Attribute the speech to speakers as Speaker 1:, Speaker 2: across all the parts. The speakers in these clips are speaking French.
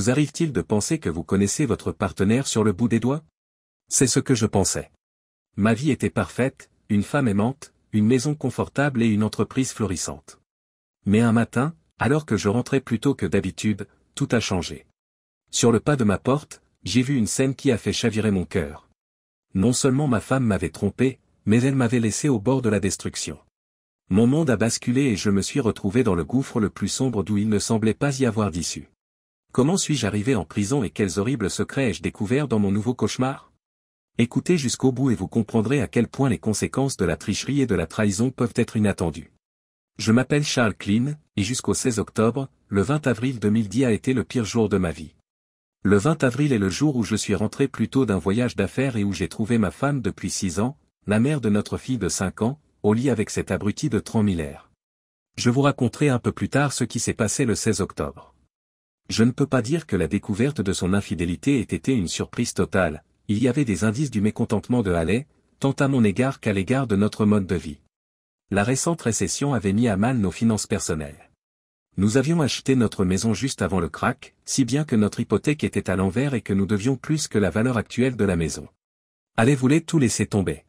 Speaker 1: Vous arrive-t-il de penser que vous connaissez votre partenaire sur le bout des doigts C'est ce que je pensais. Ma vie était parfaite, une femme aimante, une maison confortable et une entreprise florissante. Mais un matin, alors que je rentrais plus tôt que d'habitude, tout a changé. Sur le pas de ma porte, j'ai vu une scène qui a fait chavirer mon cœur. Non seulement ma femme m'avait trompé, mais elle m'avait laissé au bord de la destruction. Mon monde a basculé et je me suis retrouvé dans le gouffre le plus sombre d'où il ne semblait pas y avoir d'issue. Comment suis-je arrivé en prison et quels horribles secrets ai-je découvert dans mon nouveau cauchemar Écoutez jusqu'au bout et vous comprendrez à quel point les conséquences de la tricherie et de la trahison peuvent être inattendues. Je m'appelle Charles Klein, et jusqu'au 16 octobre, le 20 avril 2010 a été le pire jour de ma vie. Le 20 avril est le jour où je suis rentré plus tôt d'un voyage d'affaires et où j'ai trouvé ma femme depuis 6 ans, la mère de notre fille de 5 ans, au lit avec cet abruti de 30 Je vous raconterai un peu plus tard ce qui s'est passé le 16 octobre. Je ne peux pas dire que la découverte de son infidélité ait été une surprise totale, il y avait des indices du mécontentement de Halley, tant à mon égard qu'à l'égard de notre mode de vie. La récente récession avait mis à mal nos finances personnelles. Nous avions acheté notre maison juste avant le crack, si bien que notre hypothèque était à l'envers et que nous devions plus que la valeur actuelle de la maison. Halley voulait tout laisser tomber.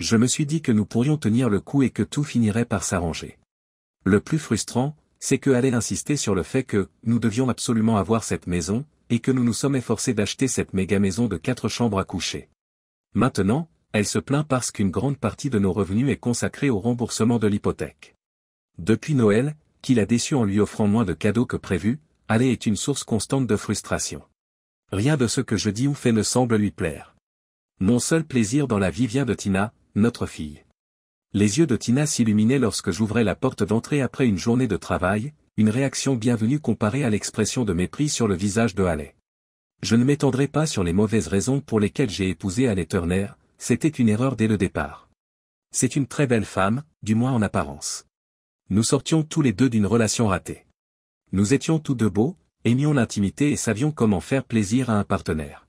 Speaker 1: Je me suis dit que nous pourrions tenir le coup et que tout finirait par s'arranger. Le plus frustrant, c'est que allait insister sur le fait que, nous devions absolument avoir cette maison, et que nous nous sommes efforcés d'acheter cette méga maison de quatre chambres à coucher. Maintenant, elle se plaint parce qu'une grande partie de nos revenus est consacrée au remboursement de l'hypothèque. Depuis Noël, qu'il a déçu en lui offrant moins de cadeaux que prévu, Allée est une source constante de frustration. Rien de ce que je dis ou fais ne semble lui plaire. Mon seul plaisir dans la vie vient de Tina, notre fille. Les yeux de Tina s'illuminaient lorsque j'ouvrais la porte d'entrée après une journée de travail, une réaction bienvenue comparée à l'expression de mépris sur le visage de Halley Je ne m'étendrai pas sur les mauvaises raisons pour lesquelles j'ai épousé Haley Turner, c'était une erreur dès le départ. C'est une très belle femme, du moins en apparence. Nous sortions tous les deux d'une relation ratée. Nous étions tous deux beaux, aimions l'intimité et savions comment faire plaisir à un partenaire.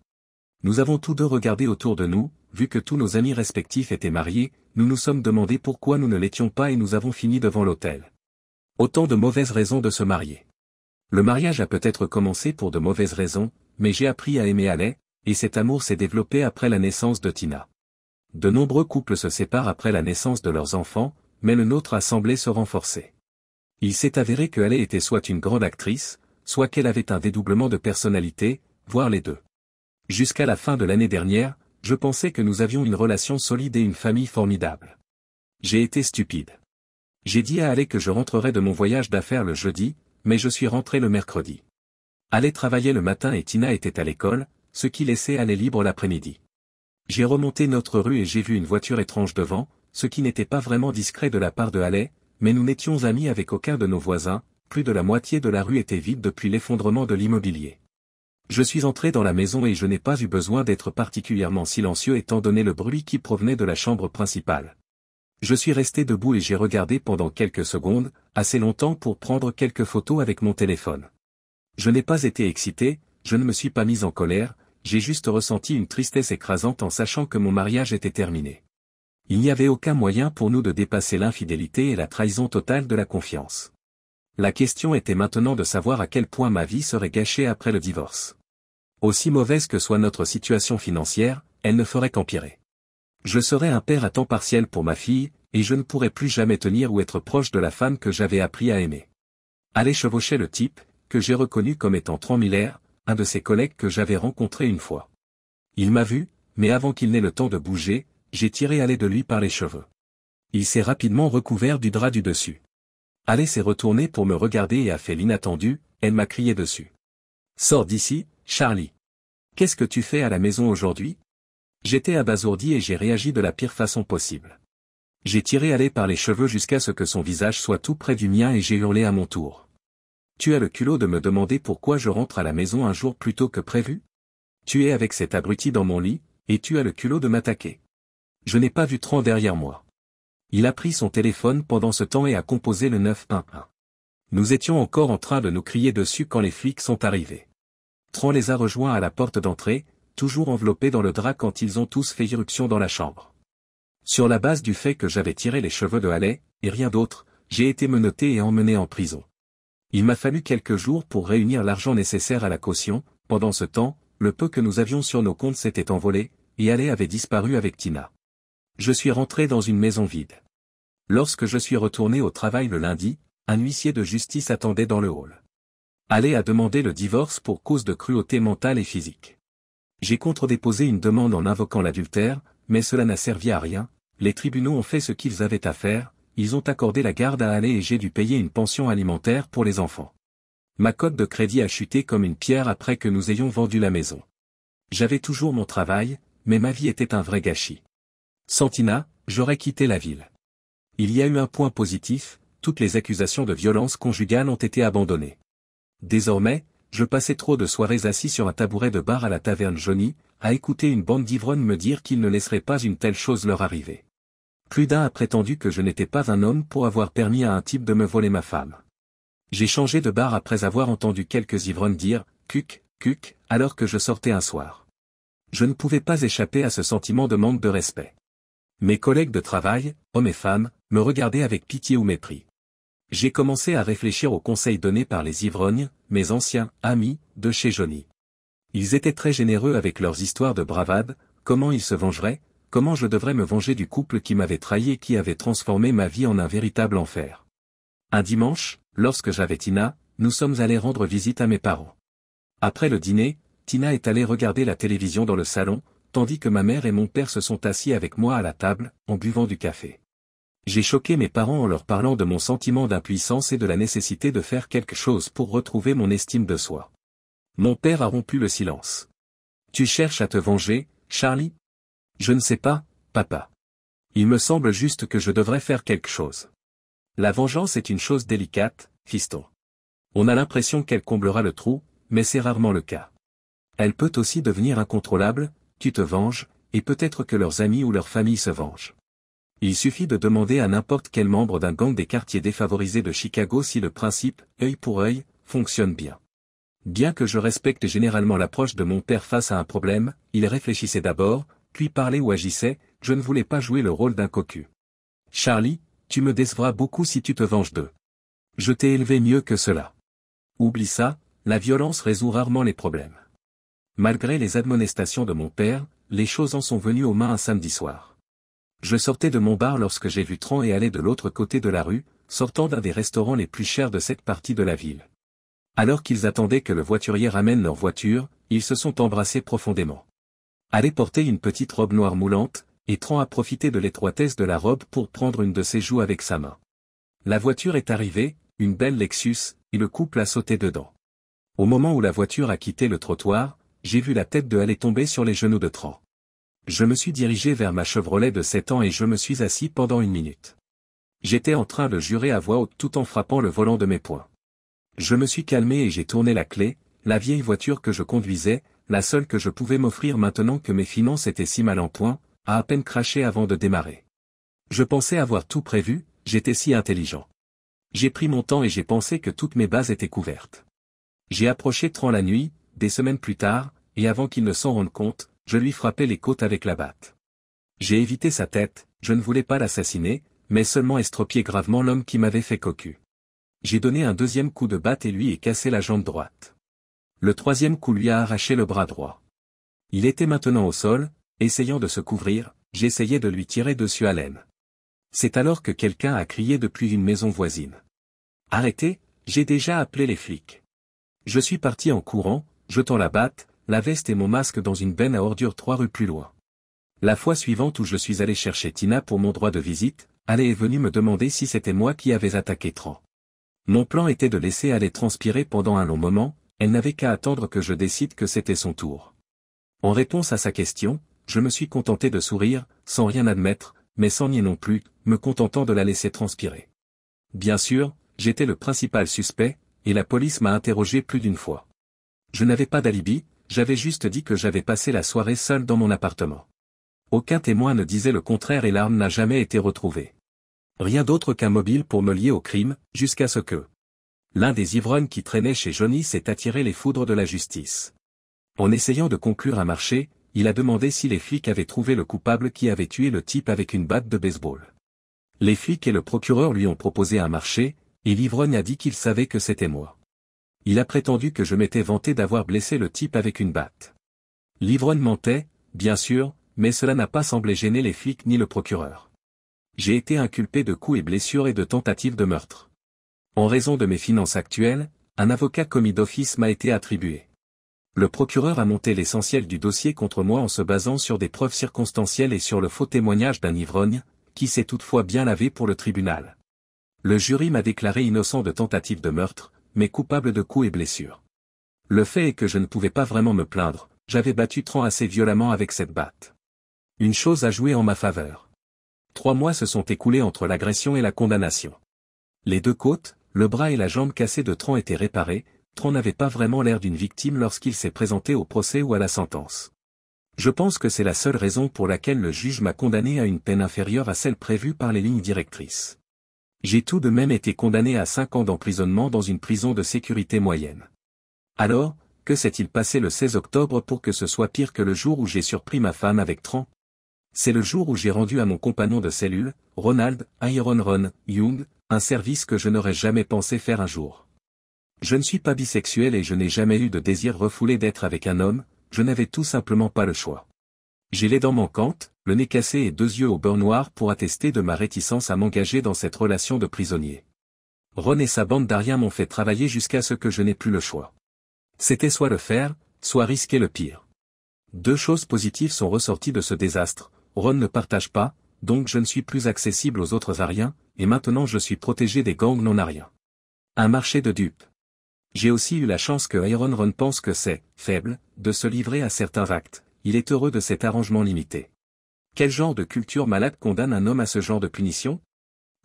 Speaker 1: Nous avons tous deux regardé autour de nous, vu que tous nos amis respectifs étaient mariés, nous nous sommes demandés pourquoi nous ne l'étions pas et nous avons fini devant l'hôtel. Autant de mauvaises raisons de se marier. Le mariage a peut-être commencé pour de mauvaises raisons, mais j'ai appris à aimer Allais, et cet amour s'est développé après la naissance de Tina. De nombreux couples se séparent après la naissance de leurs enfants, mais le nôtre a semblé se renforcer. Il s'est avéré que Allais était soit une grande actrice, soit qu'elle avait un dédoublement de personnalité, voire les deux. Jusqu'à la fin de l'année dernière, je pensais que nous avions une relation solide et une famille formidable. J'ai été stupide. J'ai dit à Allé que je rentrerais de mon voyage d'affaires le jeudi, mais je suis rentré le mercredi. Allé travaillait le matin et Tina était à l'école, ce qui laissait Allé libre l'après-midi. J'ai remonté notre rue et j'ai vu une voiture étrange devant, ce qui n'était pas vraiment discret de la part de Allais, mais nous n'étions amis avec aucun de nos voisins, plus de la moitié de la rue était vide depuis l'effondrement de l'immobilier. Je suis entré dans la maison et je n'ai pas eu besoin d'être particulièrement silencieux étant donné le bruit qui provenait de la chambre principale. Je suis resté debout et j'ai regardé pendant quelques secondes, assez longtemps pour prendre quelques photos avec mon téléphone. Je n'ai pas été excité, je ne me suis pas mis en colère, j'ai juste ressenti une tristesse écrasante en sachant que mon mariage était terminé. Il n'y avait aucun moyen pour nous de dépasser l'infidélité et la trahison totale de la confiance. La question était maintenant de savoir à quel point ma vie serait gâchée après le divorce. Aussi mauvaise que soit notre situation financière, elle ne ferait qu'empirer. Je serais un père à temps partiel pour ma fille, et je ne pourrais plus jamais tenir ou être proche de la femme que j'avais appris à aimer. Aller chevaucher le type, que j'ai reconnu comme étant Tranmiller, un de ses collègues que j'avais rencontré une fois. Il m'a vu, mais avant qu'il n'ait le temps de bouger, j'ai tiré aller de lui par les cheveux. Il s'est rapidement recouvert du drap du dessus. Allais s'est retourné pour me regarder et a fait l'inattendu, elle m'a crié dessus. Sors d'ici, Charlie. Qu'est-ce que tu fais à la maison aujourd'hui J'étais abasourdi et j'ai réagi de la pire façon possible. J'ai tiré aller par les cheveux jusqu'à ce que son visage soit tout près du mien et j'ai hurlé à mon tour. Tu as le culot de me demander pourquoi je rentre à la maison un jour plus tôt que prévu Tu es avec cet abruti dans mon lit, et tu as le culot de m'attaquer. Je n'ai pas vu Tran derrière moi. Il a pris son téléphone pendant ce temps et a composé le 911. Nous étions encore en train de nous crier dessus quand les flics sont arrivés. Tron les a rejoints à la porte d'entrée, toujours enveloppés dans le drap quand ils ont tous fait irruption dans la chambre. Sur la base du fait que j'avais tiré les cheveux de Halley, et rien d'autre, j'ai été menotté et emmené en prison. Il m'a fallu quelques jours pour réunir l'argent nécessaire à la caution, pendant ce temps, le peu que nous avions sur nos comptes s'était envolé, et Halley avait disparu avec Tina. Je suis rentré dans une maison vide. Lorsque je suis retourné au travail le lundi, un huissier de justice attendait dans le hall. Aller a demandé le divorce pour cause de cruauté mentale et physique. J'ai contre-déposé une demande en invoquant l'adultère, mais cela n'a servi à rien, les tribunaux ont fait ce qu'ils avaient à faire, ils ont accordé la garde à aller et j'ai dû payer une pension alimentaire pour les enfants. Ma cote de crédit a chuté comme une pierre après que nous ayons vendu la maison. J'avais toujours mon travail, mais ma vie était un vrai gâchis. Santina, j'aurais quitté la ville. Il y a eu un point positif, toutes les accusations de violence conjugale ont été abandonnées. Désormais, je passais trop de soirées assis sur un tabouret de bar à la taverne Johnny, à écouter une bande d'ivrognes me dire qu'ils ne laisseraient pas une telle chose leur arriver. Plus d'un a prétendu que je n'étais pas un homme pour avoir permis à un type de me voler ma femme. J'ai changé de bar après avoir entendu quelques ivrognes dire « cuc, cuc » alors que je sortais un soir. Je ne pouvais pas échapper à ce sentiment de manque de respect. Mes collègues de travail, hommes et femmes, me regardaient avec pitié ou mépris. J'ai commencé à réfléchir aux conseils donnés par les ivrognes, mes anciens amis, de chez Johnny. Ils étaient très généreux avec leurs histoires de bravade, comment ils se vengeraient, comment je devrais me venger du couple qui m'avait trahi et qui avait transformé ma vie en un véritable enfer. Un dimanche, lorsque j'avais Tina, nous sommes allés rendre visite à mes parents. Après le dîner, Tina est allée regarder la télévision dans le salon, tandis que ma mère et mon père se sont assis avec moi à la table, en buvant du café. J'ai choqué mes parents en leur parlant de mon sentiment d'impuissance et de la nécessité de faire quelque chose pour retrouver mon estime de soi. Mon père a rompu le silence. Tu cherches à te venger, Charlie Je ne sais pas, papa. Il me semble juste que je devrais faire quelque chose. La vengeance est une chose délicate, fiston. On a l'impression qu'elle comblera le trou, mais c'est rarement le cas. Elle peut aussi devenir incontrôlable, tu te venges, et peut-être que leurs amis ou leur famille se vengent. Il suffit de demander à n'importe quel membre d'un gang des quartiers défavorisés de Chicago si le principe « œil pour œil » fonctionne bien. Bien que je respecte généralement l'approche de mon père face à un problème, il réfléchissait d'abord, puis parlait ou agissait, je ne voulais pas jouer le rôle d'un cocu. Charlie, tu me décevras beaucoup si tu te venges d'eux. Je t'ai élevé mieux que cela. Oublie ça, la violence résout rarement les problèmes. Malgré les admonestations de mon père, les choses en sont venues aux mains un samedi soir. Je sortais de mon bar lorsque j'ai vu Tran et allait de l'autre côté de la rue, sortant d'un des restaurants les plus chers de cette partie de la ville. Alors qu'ils attendaient que le voiturier ramène leur voiture, ils se sont embrassés profondément. Allait portait une petite robe noire moulante, et Tran a profité de l'étroitesse de la robe pour prendre une de ses joues avec sa main. La voiture est arrivée, une belle Lexus, et le couple a sauté dedans. Au moment où la voiture a quitté le trottoir, j'ai vu la tête de Allais tomber sur les genoux de Tran. Je me suis dirigé vers ma Chevrolet de 7 ans et je me suis assis pendant une minute. J'étais en train de jurer à voix haute tout en frappant le volant de mes poings. Je me suis calmé et j'ai tourné la clé, la vieille voiture que je conduisais, la seule que je pouvais m'offrir maintenant que mes finances étaient si mal en point, a à peine craché avant de démarrer. Je pensais avoir tout prévu, j'étais si intelligent. J'ai pris mon temps et j'ai pensé que toutes mes bases étaient couvertes. J'ai approché Tran la nuit, des semaines plus tard, et avant qu'il ne s'en rende compte, je lui frappais les côtes avec la batte. J'ai évité sa tête, je ne voulais pas l'assassiner, mais seulement estropier gravement l'homme qui m'avait fait cocu. J'ai donné un deuxième coup de batte et lui ai cassé la jambe droite. Le troisième coup lui a arraché le bras droit. Il était maintenant au sol, essayant de se couvrir, j'essayais de lui tirer dessus à C'est alors que quelqu'un a crié depuis une maison voisine. Arrêtez, j'ai déjà appelé les flics. Je suis parti en courant, jetant la batte, la veste et mon masque dans une benne à ordures trois rues plus loin. La fois suivante où je suis allé chercher Tina pour mon droit de visite, elle est venue me demander si c'était moi qui avais attaqué Tran. Mon plan était de laisser aller transpirer pendant un long moment, elle n'avait qu'à attendre que je décide que c'était son tour. En réponse à sa question, je me suis contenté de sourire, sans rien admettre, mais sans nier non plus, me contentant de la laisser transpirer. Bien sûr, j'étais le principal suspect, et la police m'a interrogé plus d'une fois. Je n'avais pas d'alibi, j'avais juste dit que j'avais passé la soirée seule dans mon appartement. Aucun témoin ne disait le contraire et l'arme n'a jamais été retrouvée. Rien d'autre qu'un mobile pour me lier au crime, jusqu'à ce que l'un des ivrognes qui traînait chez Johnny s'est attiré les foudres de la justice. En essayant de conclure un marché, il a demandé si les flics avaient trouvé le coupable qui avait tué le type avec une batte de baseball. Les flics et le procureur lui ont proposé un marché, et l'ivrogne a dit qu'il savait que c'était moi il a prétendu que je m'étais vanté d'avoir blessé le type avec une batte. L'ivrogne mentait, bien sûr, mais cela n'a pas semblé gêner les flics ni le procureur. J'ai été inculpé de coups et blessures et de tentatives de meurtre. En raison de mes finances actuelles, un avocat commis d'office m'a été attribué. Le procureur a monté l'essentiel du dossier contre moi en se basant sur des preuves circonstancielles et sur le faux témoignage d'un ivrogne, qui s'est toutefois bien lavé pour le tribunal. Le jury m'a déclaré innocent de tentative de meurtre, mais coupable de coups et blessures. Le fait est que je ne pouvais pas vraiment me plaindre, j'avais battu Tran assez violemment avec cette batte. Une chose a joué en ma faveur. Trois mois se sont écoulés entre l'agression et la condamnation. Les deux côtes, le bras et la jambe cassés de Tran étaient réparés, Tran n'avait pas vraiment l'air d'une victime lorsqu'il s'est présenté au procès ou à la sentence. Je pense que c'est la seule raison pour laquelle le juge m'a condamné à une peine inférieure à celle prévue par les lignes directrices. J'ai tout de même été condamné à cinq ans d'emprisonnement dans une prison de sécurité moyenne. Alors, que s'est-il passé le 16 octobre pour que ce soit pire que le jour où j'ai surpris ma femme avec Tran C'est le jour où j'ai rendu à mon compagnon de cellule, Ronald, Iron Ron, Young, un service que je n'aurais jamais pensé faire un jour. Je ne suis pas bisexuel et je n'ai jamais eu de désir refoulé d'être avec un homme, je n'avais tout simplement pas le choix. J'ai les dents manquantes, le nez cassé et deux yeux au beurre noir pour attester de ma réticence à m'engager dans cette relation de prisonnier. Ron et sa bande d'Ariens m'ont fait travailler jusqu'à ce que je n'ai plus le choix. C'était soit le faire, soit risquer le pire. Deux choses positives sont ressorties de ce désastre, Ron ne partage pas, donc je ne suis plus accessible aux autres Ariens, et maintenant je suis protégé des gangs non-Ariens. Un marché de dupes. J'ai aussi eu la chance que Iron Ron pense que c'est, faible, de se livrer à certains actes, il est heureux de cet arrangement limité. Quel genre de culture malade condamne un homme à ce genre de punition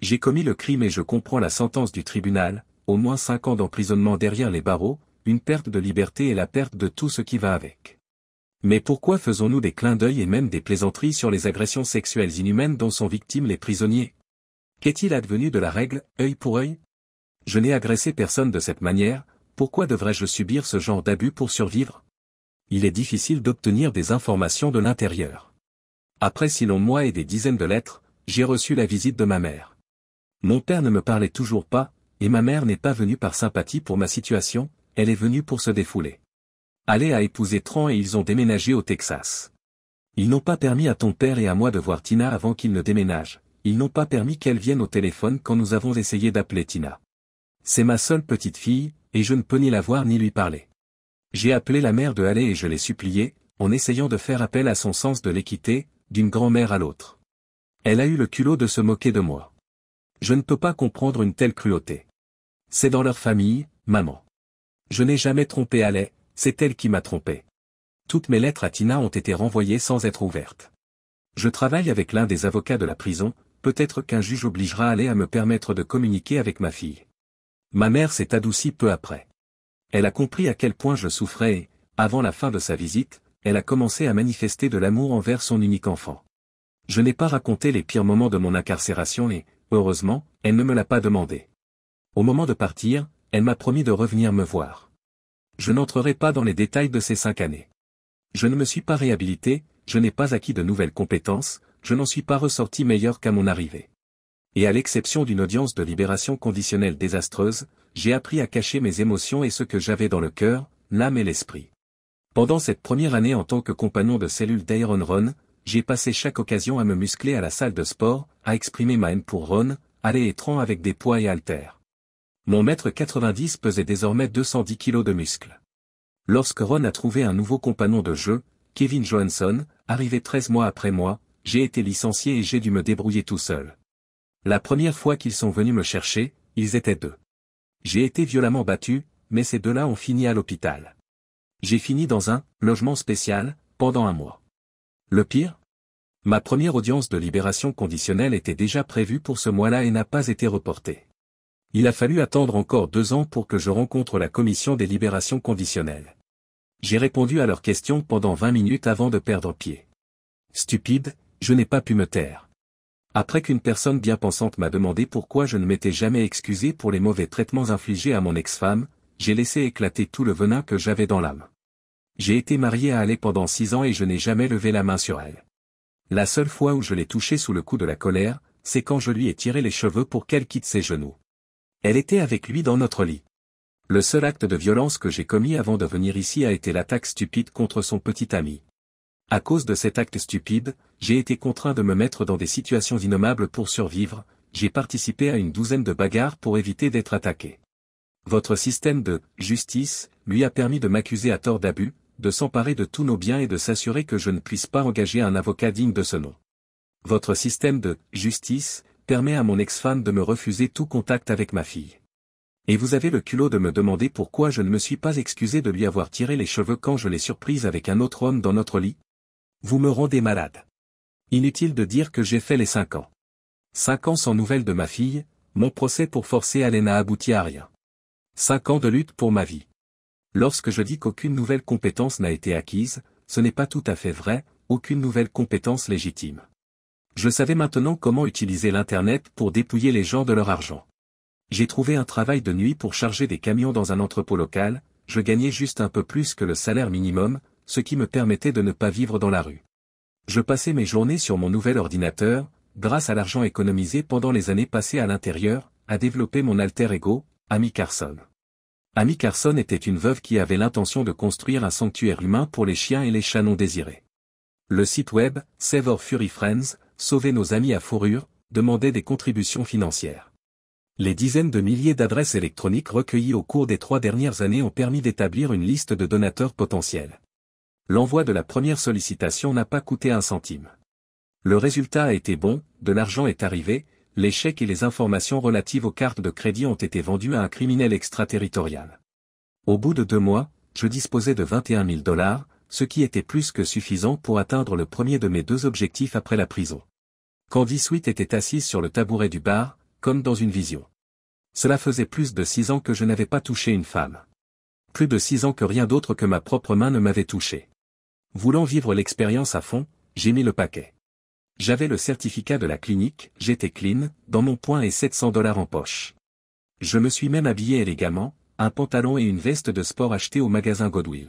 Speaker 1: J'ai commis le crime et je comprends la sentence du tribunal, au moins cinq ans d'emprisonnement derrière les barreaux, une perte de liberté et la perte de tout ce qui va avec. Mais pourquoi faisons-nous des clins d'œil et même des plaisanteries sur les agressions sexuelles inhumaines dont sont victimes les prisonniers Qu'est-il advenu de la règle œil pour œil Je n'ai agressé personne de cette manière, pourquoi devrais-je subir ce genre d'abus pour survivre Il est difficile d'obtenir des informations de l'intérieur. Après si longs mois et des dizaines de lettres, j'ai reçu la visite de ma mère. Mon père ne me parlait toujours pas, et ma mère n'est pas venue par sympathie pour ma situation, elle est venue pour se défouler. Allez a épousé Tron et ils ont déménagé au Texas. Ils n'ont pas permis à ton père et à moi de voir Tina avant qu'ils ne déménagent, ils n'ont pas permis qu'elle vienne au téléphone quand nous avons essayé d'appeler Tina. C'est ma seule petite fille, et je ne peux ni la voir ni lui parler. J'ai appelé la mère de Aller et je l'ai suppliée, en essayant de faire appel à son sens de l'équité, d'une grand-mère à l'autre. Elle a eu le culot de se moquer de moi. Je ne peux pas comprendre une telle cruauté. C'est dans leur famille, maman. Je n'ai jamais trompé Allais, c'est elle qui m'a trompé. Toutes mes lettres à Tina ont été renvoyées sans être ouvertes. Je travaille avec l'un des avocats de la prison, peut-être qu'un juge obligera Alais à me permettre de communiquer avec ma fille. Ma mère s'est adoucie peu après. Elle a compris à quel point je souffrais et, avant la fin de sa visite, elle a commencé à manifester de l'amour envers son unique enfant. Je n'ai pas raconté les pires moments de mon incarcération et, heureusement, elle ne me l'a pas demandé. Au moment de partir, elle m'a promis de revenir me voir. Je n'entrerai pas dans les détails de ces cinq années. Je ne me suis pas réhabilité, je n'ai pas acquis de nouvelles compétences, je n'en suis pas ressorti meilleur qu'à mon arrivée. Et à l'exception d'une audience de libération conditionnelle désastreuse, j'ai appris à cacher mes émotions et ce que j'avais dans le cœur, l'âme et l'esprit. Pendant cette première année en tant que compagnon de cellule d'Iron Ron, j'ai passé chaque occasion à me muscler à la salle de sport, à exprimer ma haine pour Ron, aller les avec des poids et haltères. Mon mètre 90 pesait désormais 210 kg de muscles. Lorsque Ron a trouvé un nouveau compagnon de jeu, Kevin Johansson, arrivé 13 mois après moi, j'ai été licencié et j'ai dû me débrouiller tout seul. La première fois qu'ils sont venus me chercher, ils étaient deux. J'ai été violemment battu, mais ces deux-là ont fini à l'hôpital j'ai fini dans un logement spécial pendant un mois. Le pire Ma première audience de libération conditionnelle était déjà prévue pour ce mois-là et n'a pas été reportée. Il a fallu attendre encore deux ans pour que je rencontre la commission des libérations conditionnelles. J'ai répondu à leurs questions pendant 20 minutes avant de perdre pied. Stupide, je n'ai pas pu me taire. Après qu'une personne bien pensante m'a demandé pourquoi je ne m'étais jamais excusé pour les mauvais traitements infligés à mon ex-femme, j'ai laissé éclater tout le venin que j'avais dans l'âme. J'ai été marié à elle pendant six ans et je n'ai jamais levé la main sur elle. La seule fois où je l'ai touchée sous le coup de la colère, c'est quand je lui ai tiré les cheveux pour qu'elle quitte ses genoux. Elle était avec lui dans notre lit. Le seul acte de violence que j'ai commis avant de venir ici a été l'attaque stupide contre son petit ami. À cause de cet acte stupide, j'ai été contraint de me mettre dans des situations innommables pour survivre, j'ai participé à une douzaine de bagarres pour éviter d'être attaqué. Votre système de « justice » lui a permis de m'accuser à tort d'abus, de s'emparer de tous nos biens et de s'assurer que je ne puisse pas engager un avocat digne de ce nom. Votre système de justice permet à mon ex-femme de me refuser tout contact avec ma fille. Et vous avez le culot de me demander pourquoi je ne me suis pas excusé de lui avoir tiré les cheveux quand je l'ai surprise avec un autre homme dans notre lit Vous me rendez malade. Inutile de dire que j'ai fait les cinq ans. Cinq ans sans nouvelles de ma fille, mon procès pour forcer Alena n'a abouti à rien. Cinq ans de lutte pour ma vie. Lorsque je dis qu'aucune nouvelle compétence n'a été acquise, ce n'est pas tout à fait vrai, aucune nouvelle compétence légitime. Je savais maintenant comment utiliser l'Internet pour dépouiller les gens de leur argent. J'ai trouvé un travail de nuit pour charger des camions dans un entrepôt local, je gagnais juste un peu plus que le salaire minimum, ce qui me permettait de ne pas vivre dans la rue. Je passais mes journées sur mon nouvel ordinateur, grâce à l'argent économisé pendant les années passées à l'intérieur, à développer mon alter ego, Ami Carson. Amy Carson était une veuve qui avait l'intention de construire un sanctuaire humain pour les chiens et les chats non désirés. Le site web, Save Fury Friends, Sauver nos amis à fourrure, demandait des contributions financières. Les dizaines de milliers d'adresses électroniques recueillies au cours des trois dernières années ont permis d'établir une liste de donateurs potentiels. L'envoi de la première sollicitation n'a pas coûté un centime. Le résultat a été bon, de l'argent est arrivé, les chèques et les informations relatives aux cartes de crédit ont été vendues à un criminel extraterritorial. Au bout de deux mois, je disposais de 21 000 dollars, ce qui était plus que suffisant pour atteindre le premier de mes deux objectifs après la prison. Quand Sweet était assise sur le tabouret du bar, comme dans une vision. Cela faisait plus de six ans que je n'avais pas touché une femme. Plus de six ans que rien d'autre que ma propre main ne m'avait touché. Voulant vivre l'expérience à fond, j'ai mis le paquet. J'avais le certificat de la clinique, j'étais clean, dans mon point et 700 dollars en poche. Je me suis même habillé élégamment, un pantalon et une veste de sport achetés au magasin Godwill.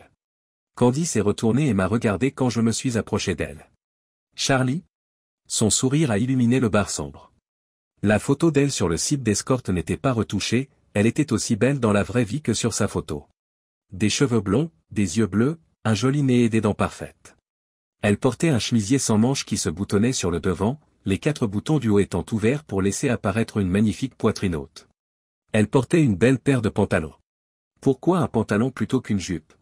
Speaker 1: Candice est retournée et m'a regardé quand je me suis approché d'elle. Charlie Son sourire a illuminé le bar sombre. La photo d'elle sur le site d'escorte n'était pas retouchée, elle était aussi belle dans la vraie vie que sur sa photo. Des cheveux blonds, des yeux bleus, un joli nez et des dents parfaites. Elle portait un chemisier sans manches qui se boutonnait sur le devant, les quatre boutons du haut étant ouverts pour laisser apparaître une magnifique poitrine haute. Elle portait une belle paire de pantalons. Pourquoi un pantalon plutôt qu'une jupe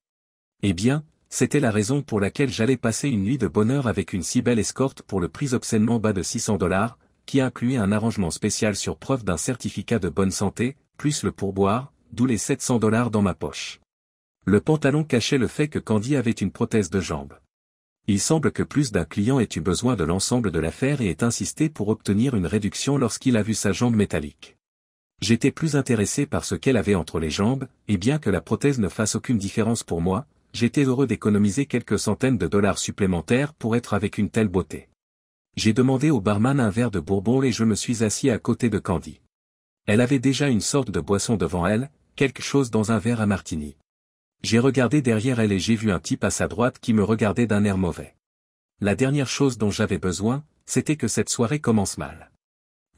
Speaker 1: Eh bien, c'était la raison pour laquelle j'allais passer une nuit de bonheur avec une si belle escorte pour le prix obscènement bas de 600 dollars, qui incluait un arrangement spécial sur preuve d'un certificat de bonne santé, plus le pourboire, d'où les 700 dollars dans ma poche. Le pantalon cachait le fait que Candy avait une prothèse de jambe. Il semble que plus d'un client ait eu besoin de l'ensemble de l'affaire et ait insisté pour obtenir une réduction lorsqu'il a vu sa jambe métallique. J'étais plus intéressé par ce qu'elle avait entre les jambes, et bien que la prothèse ne fasse aucune différence pour moi, j'étais heureux d'économiser quelques centaines de dollars supplémentaires pour être avec une telle beauté. J'ai demandé au barman un verre de bourbon et je me suis assis à côté de Candy. Elle avait déjà une sorte de boisson devant elle, quelque chose dans un verre à martini. J'ai regardé derrière elle et j'ai vu un type à sa droite qui me regardait d'un air mauvais. La dernière chose dont j'avais besoin, c'était que cette soirée commence mal.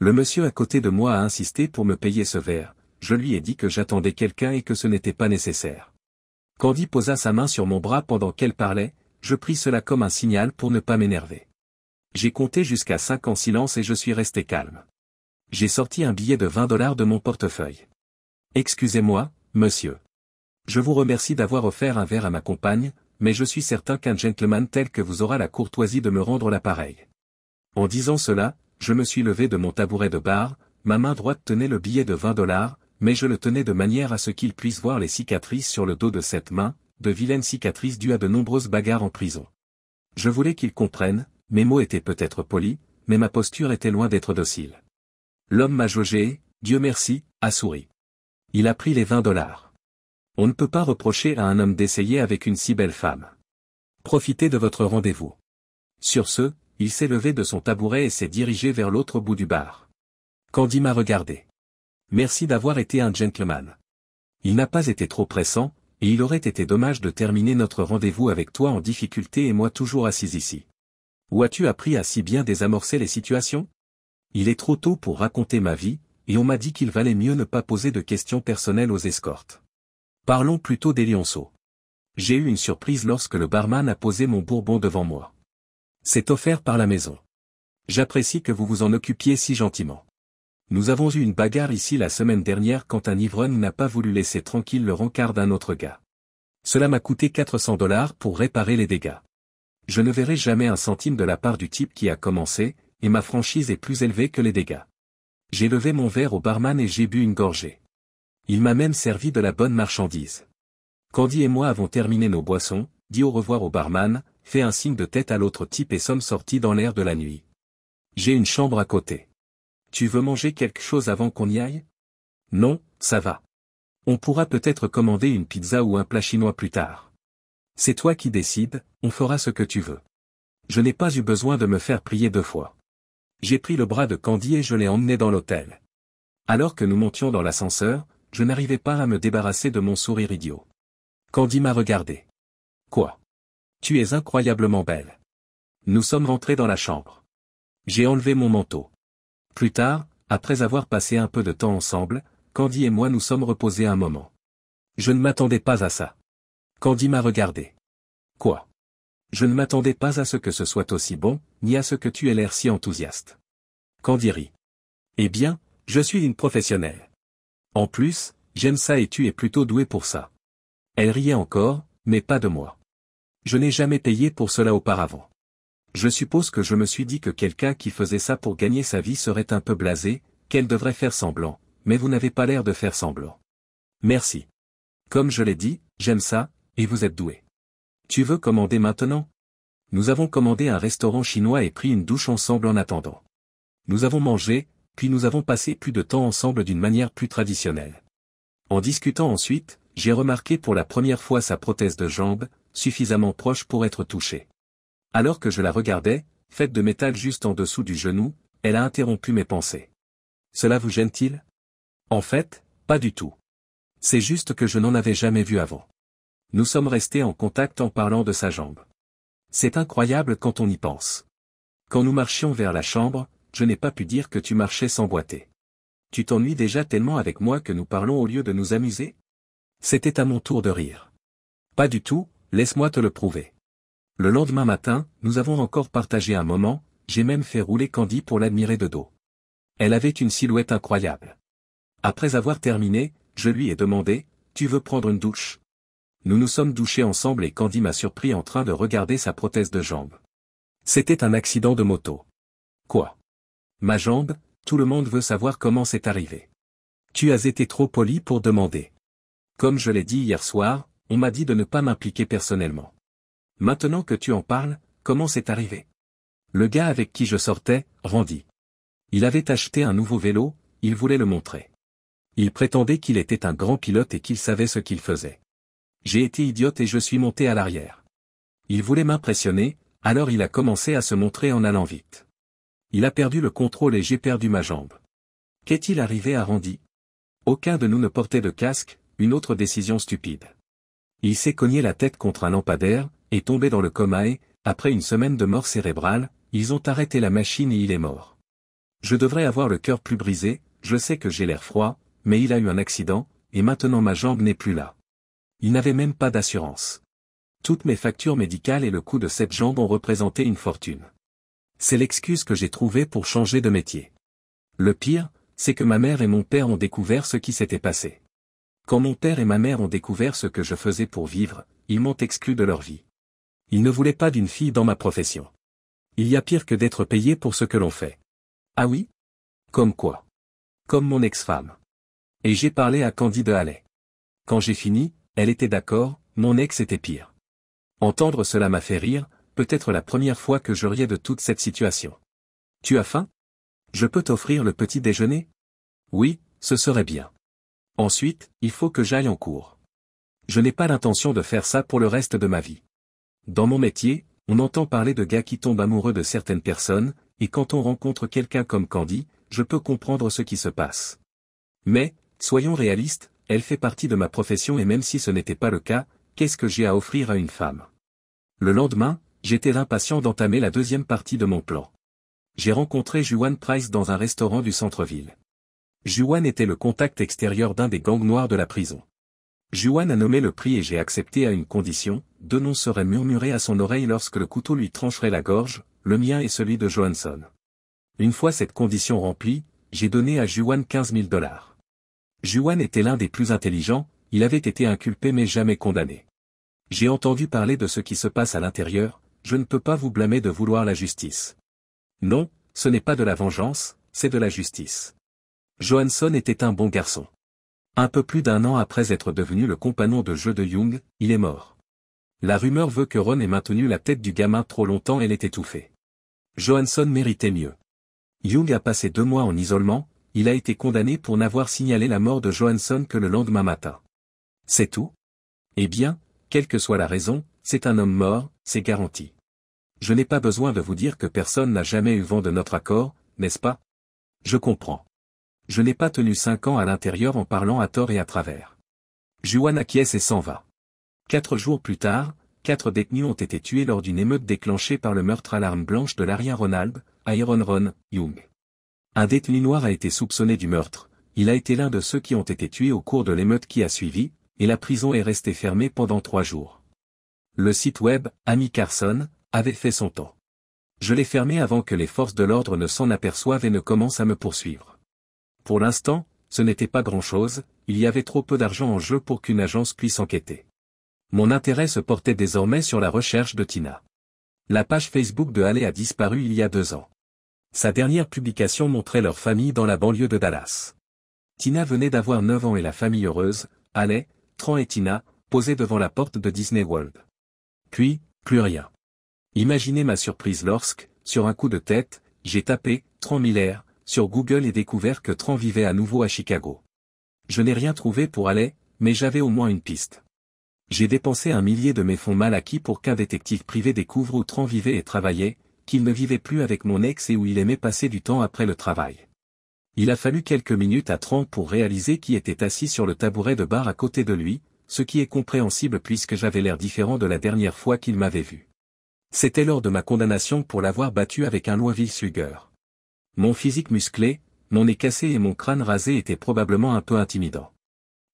Speaker 1: Le monsieur à côté de moi a insisté pour me payer ce verre, je lui ai dit que j'attendais quelqu'un et que ce n'était pas nécessaire. Candy posa sa main sur mon bras pendant qu'elle parlait, je pris cela comme un signal pour ne pas m'énerver. J'ai compté jusqu'à cinq en silence et je suis resté calme. J'ai sorti un billet de 20 dollars de mon portefeuille. Excusez-moi, monsieur. Je vous remercie d'avoir offert un verre à ma compagne, mais je suis certain qu'un gentleman tel que vous aura la courtoisie de me rendre l'appareil. En disant cela, je me suis levé de mon tabouret de bar, ma main droite tenait le billet de 20 dollars, mais je le tenais de manière à ce qu'il puisse voir les cicatrices sur le dos de cette main, de vilaines cicatrices dues à de nombreuses bagarres en prison. Je voulais qu'il comprenne, mes mots étaient peut-être polis, mais ma posture était loin d'être docile. L'homme m'a jaugé, Dieu merci, a souri. Il a pris les 20 dollars. On ne peut pas reprocher à un homme d'essayer avec une si belle femme. Profitez de votre rendez-vous. Sur ce, il s'est levé de son tabouret et s'est dirigé vers l'autre bout du bar. Candy m'a regardé. Merci d'avoir été un gentleman. Il n'a pas été trop pressant, et il aurait été dommage de terminer notre rendez-vous avec toi en difficulté et moi toujours assise ici. Où as-tu appris à si bien désamorcer les situations Il est trop tôt pour raconter ma vie, et on m'a dit qu'il valait mieux ne pas poser de questions personnelles aux escortes. Parlons plutôt des lionceaux. J'ai eu une surprise lorsque le barman a posé mon bourbon devant moi. C'est offert par la maison. J'apprécie que vous vous en occupiez si gentiment. Nous avons eu une bagarre ici la semaine dernière quand un ivrogne n'a pas voulu laisser tranquille le rencard d'un autre gars. Cela m'a coûté 400 dollars pour réparer les dégâts. Je ne verrai jamais un centime de la part du type qui a commencé, et ma franchise est plus élevée que les dégâts. J'ai levé mon verre au barman et j'ai bu une gorgée. Il m'a même servi de la bonne marchandise. Candy et moi avons terminé nos boissons, dit au revoir au barman, fait un signe de tête à l'autre type et sommes sortis dans l'air de la nuit. J'ai une chambre à côté. Tu veux manger quelque chose avant qu'on y aille Non, ça va. On pourra peut-être commander une pizza ou un plat chinois plus tard. C'est toi qui décides, on fera ce que tu veux. Je n'ai pas eu besoin de me faire prier deux fois. J'ai pris le bras de Candy et je l'ai emmené dans l'hôtel. Alors que nous montions dans l'ascenseur, je n'arrivais pas à me débarrasser de mon sourire idiot. Candy m'a regardé. Quoi Tu es incroyablement belle. Nous sommes rentrés dans la chambre. J'ai enlevé mon manteau. Plus tard, après avoir passé un peu de temps ensemble, Candy et moi nous sommes reposés un moment. Je ne m'attendais pas à ça. Candy m'a regardé. Quoi Je ne m'attendais pas à ce que ce soit aussi bon, ni à ce que tu aies l'air si enthousiaste. Candy rit. Eh bien, je suis une professionnelle. En plus, j'aime ça et tu es plutôt doué pour ça. Elle riait encore, mais pas de moi. Je n'ai jamais payé pour cela auparavant. Je suppose que je me suis dit que quelqu'un qui faisait ça pour gagner sa vie serait un peu blasé, qu'elle devrait faire semblant, mais vous n'avez pas l'air de faire semblant. Merci. Comme je l'ai dit, j'aime ça, et vous êtes doué. Tu veux commander maintenant Nous avons commandé un restaurant chinois et pris une douche ensemble en attendant. Nous avons mangé, puis nous avons passé plus de temps ensemble d'une manière plus traditionnelle. En discutant ensuite, j'ai remarqué pour la première fois sa prothèse de jambe, suffisamment proche pour être touchée. Alors que je la regardais, faite de métal juste en dessous du genou, elle a interrompu mes pensées. Cela vous gêne-t-il En fait, pas du tout. C'est juste que je n'en avais jamais vu avant. Nous sommes restés en contact en parlant de sa jambe. C'est incroyable quand on y pense. Quand nous marchions vers la chambre, je n'ai pas pu dire que tu marchais sans boiter. Tu t'ennuies déjà tellement avec moi que nous parlons au lieu de nous amuser C'était à mon tour de rire. Pas du tout, laisse-moi te le prouver. Le lendemain matin, nous avons encore partagé un moment, j'ai même fait rouler Candy pour l'admirer de dos. Elle avait une silhouette incroyable. Après avoir terminé, je lui ai demandé, tu veux prendre une douche Nous nous sommes douchés ensemble et Candy m'a surpris en train de regarder sa prothèse de jambe. C'était un accident de moto. Quoi Ma jambe, tout le monde veut savoir comment c'est arrivé. Tu as été trop poli pour demander. Comme je l'ai dit hier soir, on m'a dit de ne pas m'impliquer personnellement. Maintenant que tu en parles, comment c'est arrivé Le gars avec qui je sortais, Randy. Il avait acheté un nouveau vélo, il voulait le montrer. Il prétendait qu'il était un grand pilote et qu'il savait ce qu'il faisait. J'ai été idiote et je suis monté à l'arrière. Il voulait m'impressionner, alors il a commencé à se montrer en allant vite. Il a perdu le contrôle et j'ai perdu ma jambe. Qu'est-il arrivé à Randy Aucun de nous ne portait de casque, une autre décision stupide. Il s'est cogné la tête contre un lampadaire, est tombé dans le coma et, après une semaine de mort cérébrale, ils ont arrêté la machine et il est mort. Je devrais avoir le cœur plus brisé, je sais que j'ai l'air froid, mais il a eu un accident, et maintenant ma jambe n'est plus là. Il n'avait même pas d'assurance. Toutes mes factures médicales et le coût de cette jambe ont représenté une fortune. C'est l'excuse que j'ai trouvée pour changer de métier. Le pire, c'est que ma mère et mon père ont découvert ce qui s'était passé. Quand mon père et ma mère ont découvert ce que je faisais pour vivre, ils m'ont exclu de leur vie. Ils ne voulaient pas d'une fille dans ma profession. Il y a pire que d'être payé pour ce que l'on fait. Ah oui Comme quoi Comme mon ex-femme. Et j'ai parlé à de Halley. Quand j'ai fini, elle était d'accord, mon ex était pire. Entendre cela m'a fait rire, peut-être la première fois que je riais de toute cette situation. Tu as faim Je peux t'offrir le petit déjeuner Oui, ce serait bien. Ensuite, il faut que j'aille en cours. Je n'ai pas l'intention de faire ça pour le reste de ma vie. Dans mon métier, on entend parler de gars qui tombent amoureux de certaines personnes, et quand on rencontre quelqu'un comme Candy, je peux comprendre ce qui se passe. Mais, soyons réalistes, elle fait partie de ma profession et même si ce n'était pas le cas, qu'est-ce que j'ai à offrir à une femme Le lendemain, J'étais impatient d'entamer la deuxième partie de mon plan. J'ai rencontré Juan Price dans un restaurant du centre-ville. Juan était le contact extérieur d'un des gangs noirs de la prison. Juan a nommé le prix et j'ai accepté à une condition, deux noms seraient murmurés à son oreille lorsque le couteau lui trancherait la gorge, le mien et celui de Johansson. Une fois cette condition remplie, j'ai donné à Juan 15 000 dollars. Juan était l'un des plus intelligents, il avait été inculpé mais jamais condamné. J'ai entendu parler de ce qui se passe à l'intérieur, je ne peux pas vous blâmer de vouloir la justice. Non, ce n'est pas de la vengeance, c'est de la justice. Johansson était un bon garçon. Un peu plus d'un an après être devenu le compagnon de jeu de Jung, il est mort. La rumeur veut que Ron ait maintenu la tête du gamin trop longtemps et l'ait étouffé. Johansson méritait mieux. Jung a passé deux mois en isolement, il a été condamné pour n'avoir signalé la mort de Johansson que le lendemain matin. C'est tout Eh bien, quelle que soit la raison, c'est un homme mort, c'est garanti. Je n'ai pas besoin de vous dire que personne n'a jamais eu vent de notre accord, n'est-ce pas Je comprends. Je n'ai pas tenu cinq ans à l'intérieur en parlant à tort et à travers. Juan acquiesce et s'en va. Quatre jours plus tard, quatre détenus ont été tués lors d'une émeute déclenchée par le meurtre à l'arme blanche de l'arrière Ronald, à Iron Ron, Young. Un détenu noir a été soupçonné du meurtre, il a été l'un de ceux qui ont été tués au cours de l'émeute qui a suivi, et la prison est restée fermée pendant trois jours. Le site web, Ami Carson, avait fait son temps. Je l'ai fermé avant que les forces de l'ordre ne s'en aperçoivent et ne commencent à me poursuivre. Pour l'instant, ce n'était pas grand-chose, il y avait trop peu d'argent en jeu pour qu'une agence puisse enquêter. Mon intérêt se portait désormais sur la recherche de Tina. La page Facebook de Halley a disparu il y a deux ans. Sa dernière publication montrait leur famille dans la banlieue de Dallas. Tina venait d'avoir 9 ans et la famille heureuse, Halley, Tran et Tina, posaient devant la porte de Disney World. Puis, plus rien. Imaginez ma surprise lorsque, sur un coup de tête, j'ai tapé « Tran Miller » sur Google et découvert que Tran vivait à nouveau à Chicago. Je n'ai rien trouvé pour aller, mais j'avais au moins une piste. J'ai dépensé un millier de mes fonds mal acquis pour qu'un détective privé découvre où Tran vivait et travaillait, qu'il ne vivait plus avec mon ex et où il aimait passer du temps après le travail. Il a fallu quelques minutes à Tran pour réaliser qui était assis sur le tabouret de bar à côté de lui, ce qui est compréhensible puisque j'avais l'air différent de la dernière fois qu'il m'avait vu. C'était lors de ma condamnation pour l'avoir battu avec un loisville sugueur. Mon physique musclé, mon nez cassé et mon crâne rasé étaient probablement un peu intimidants.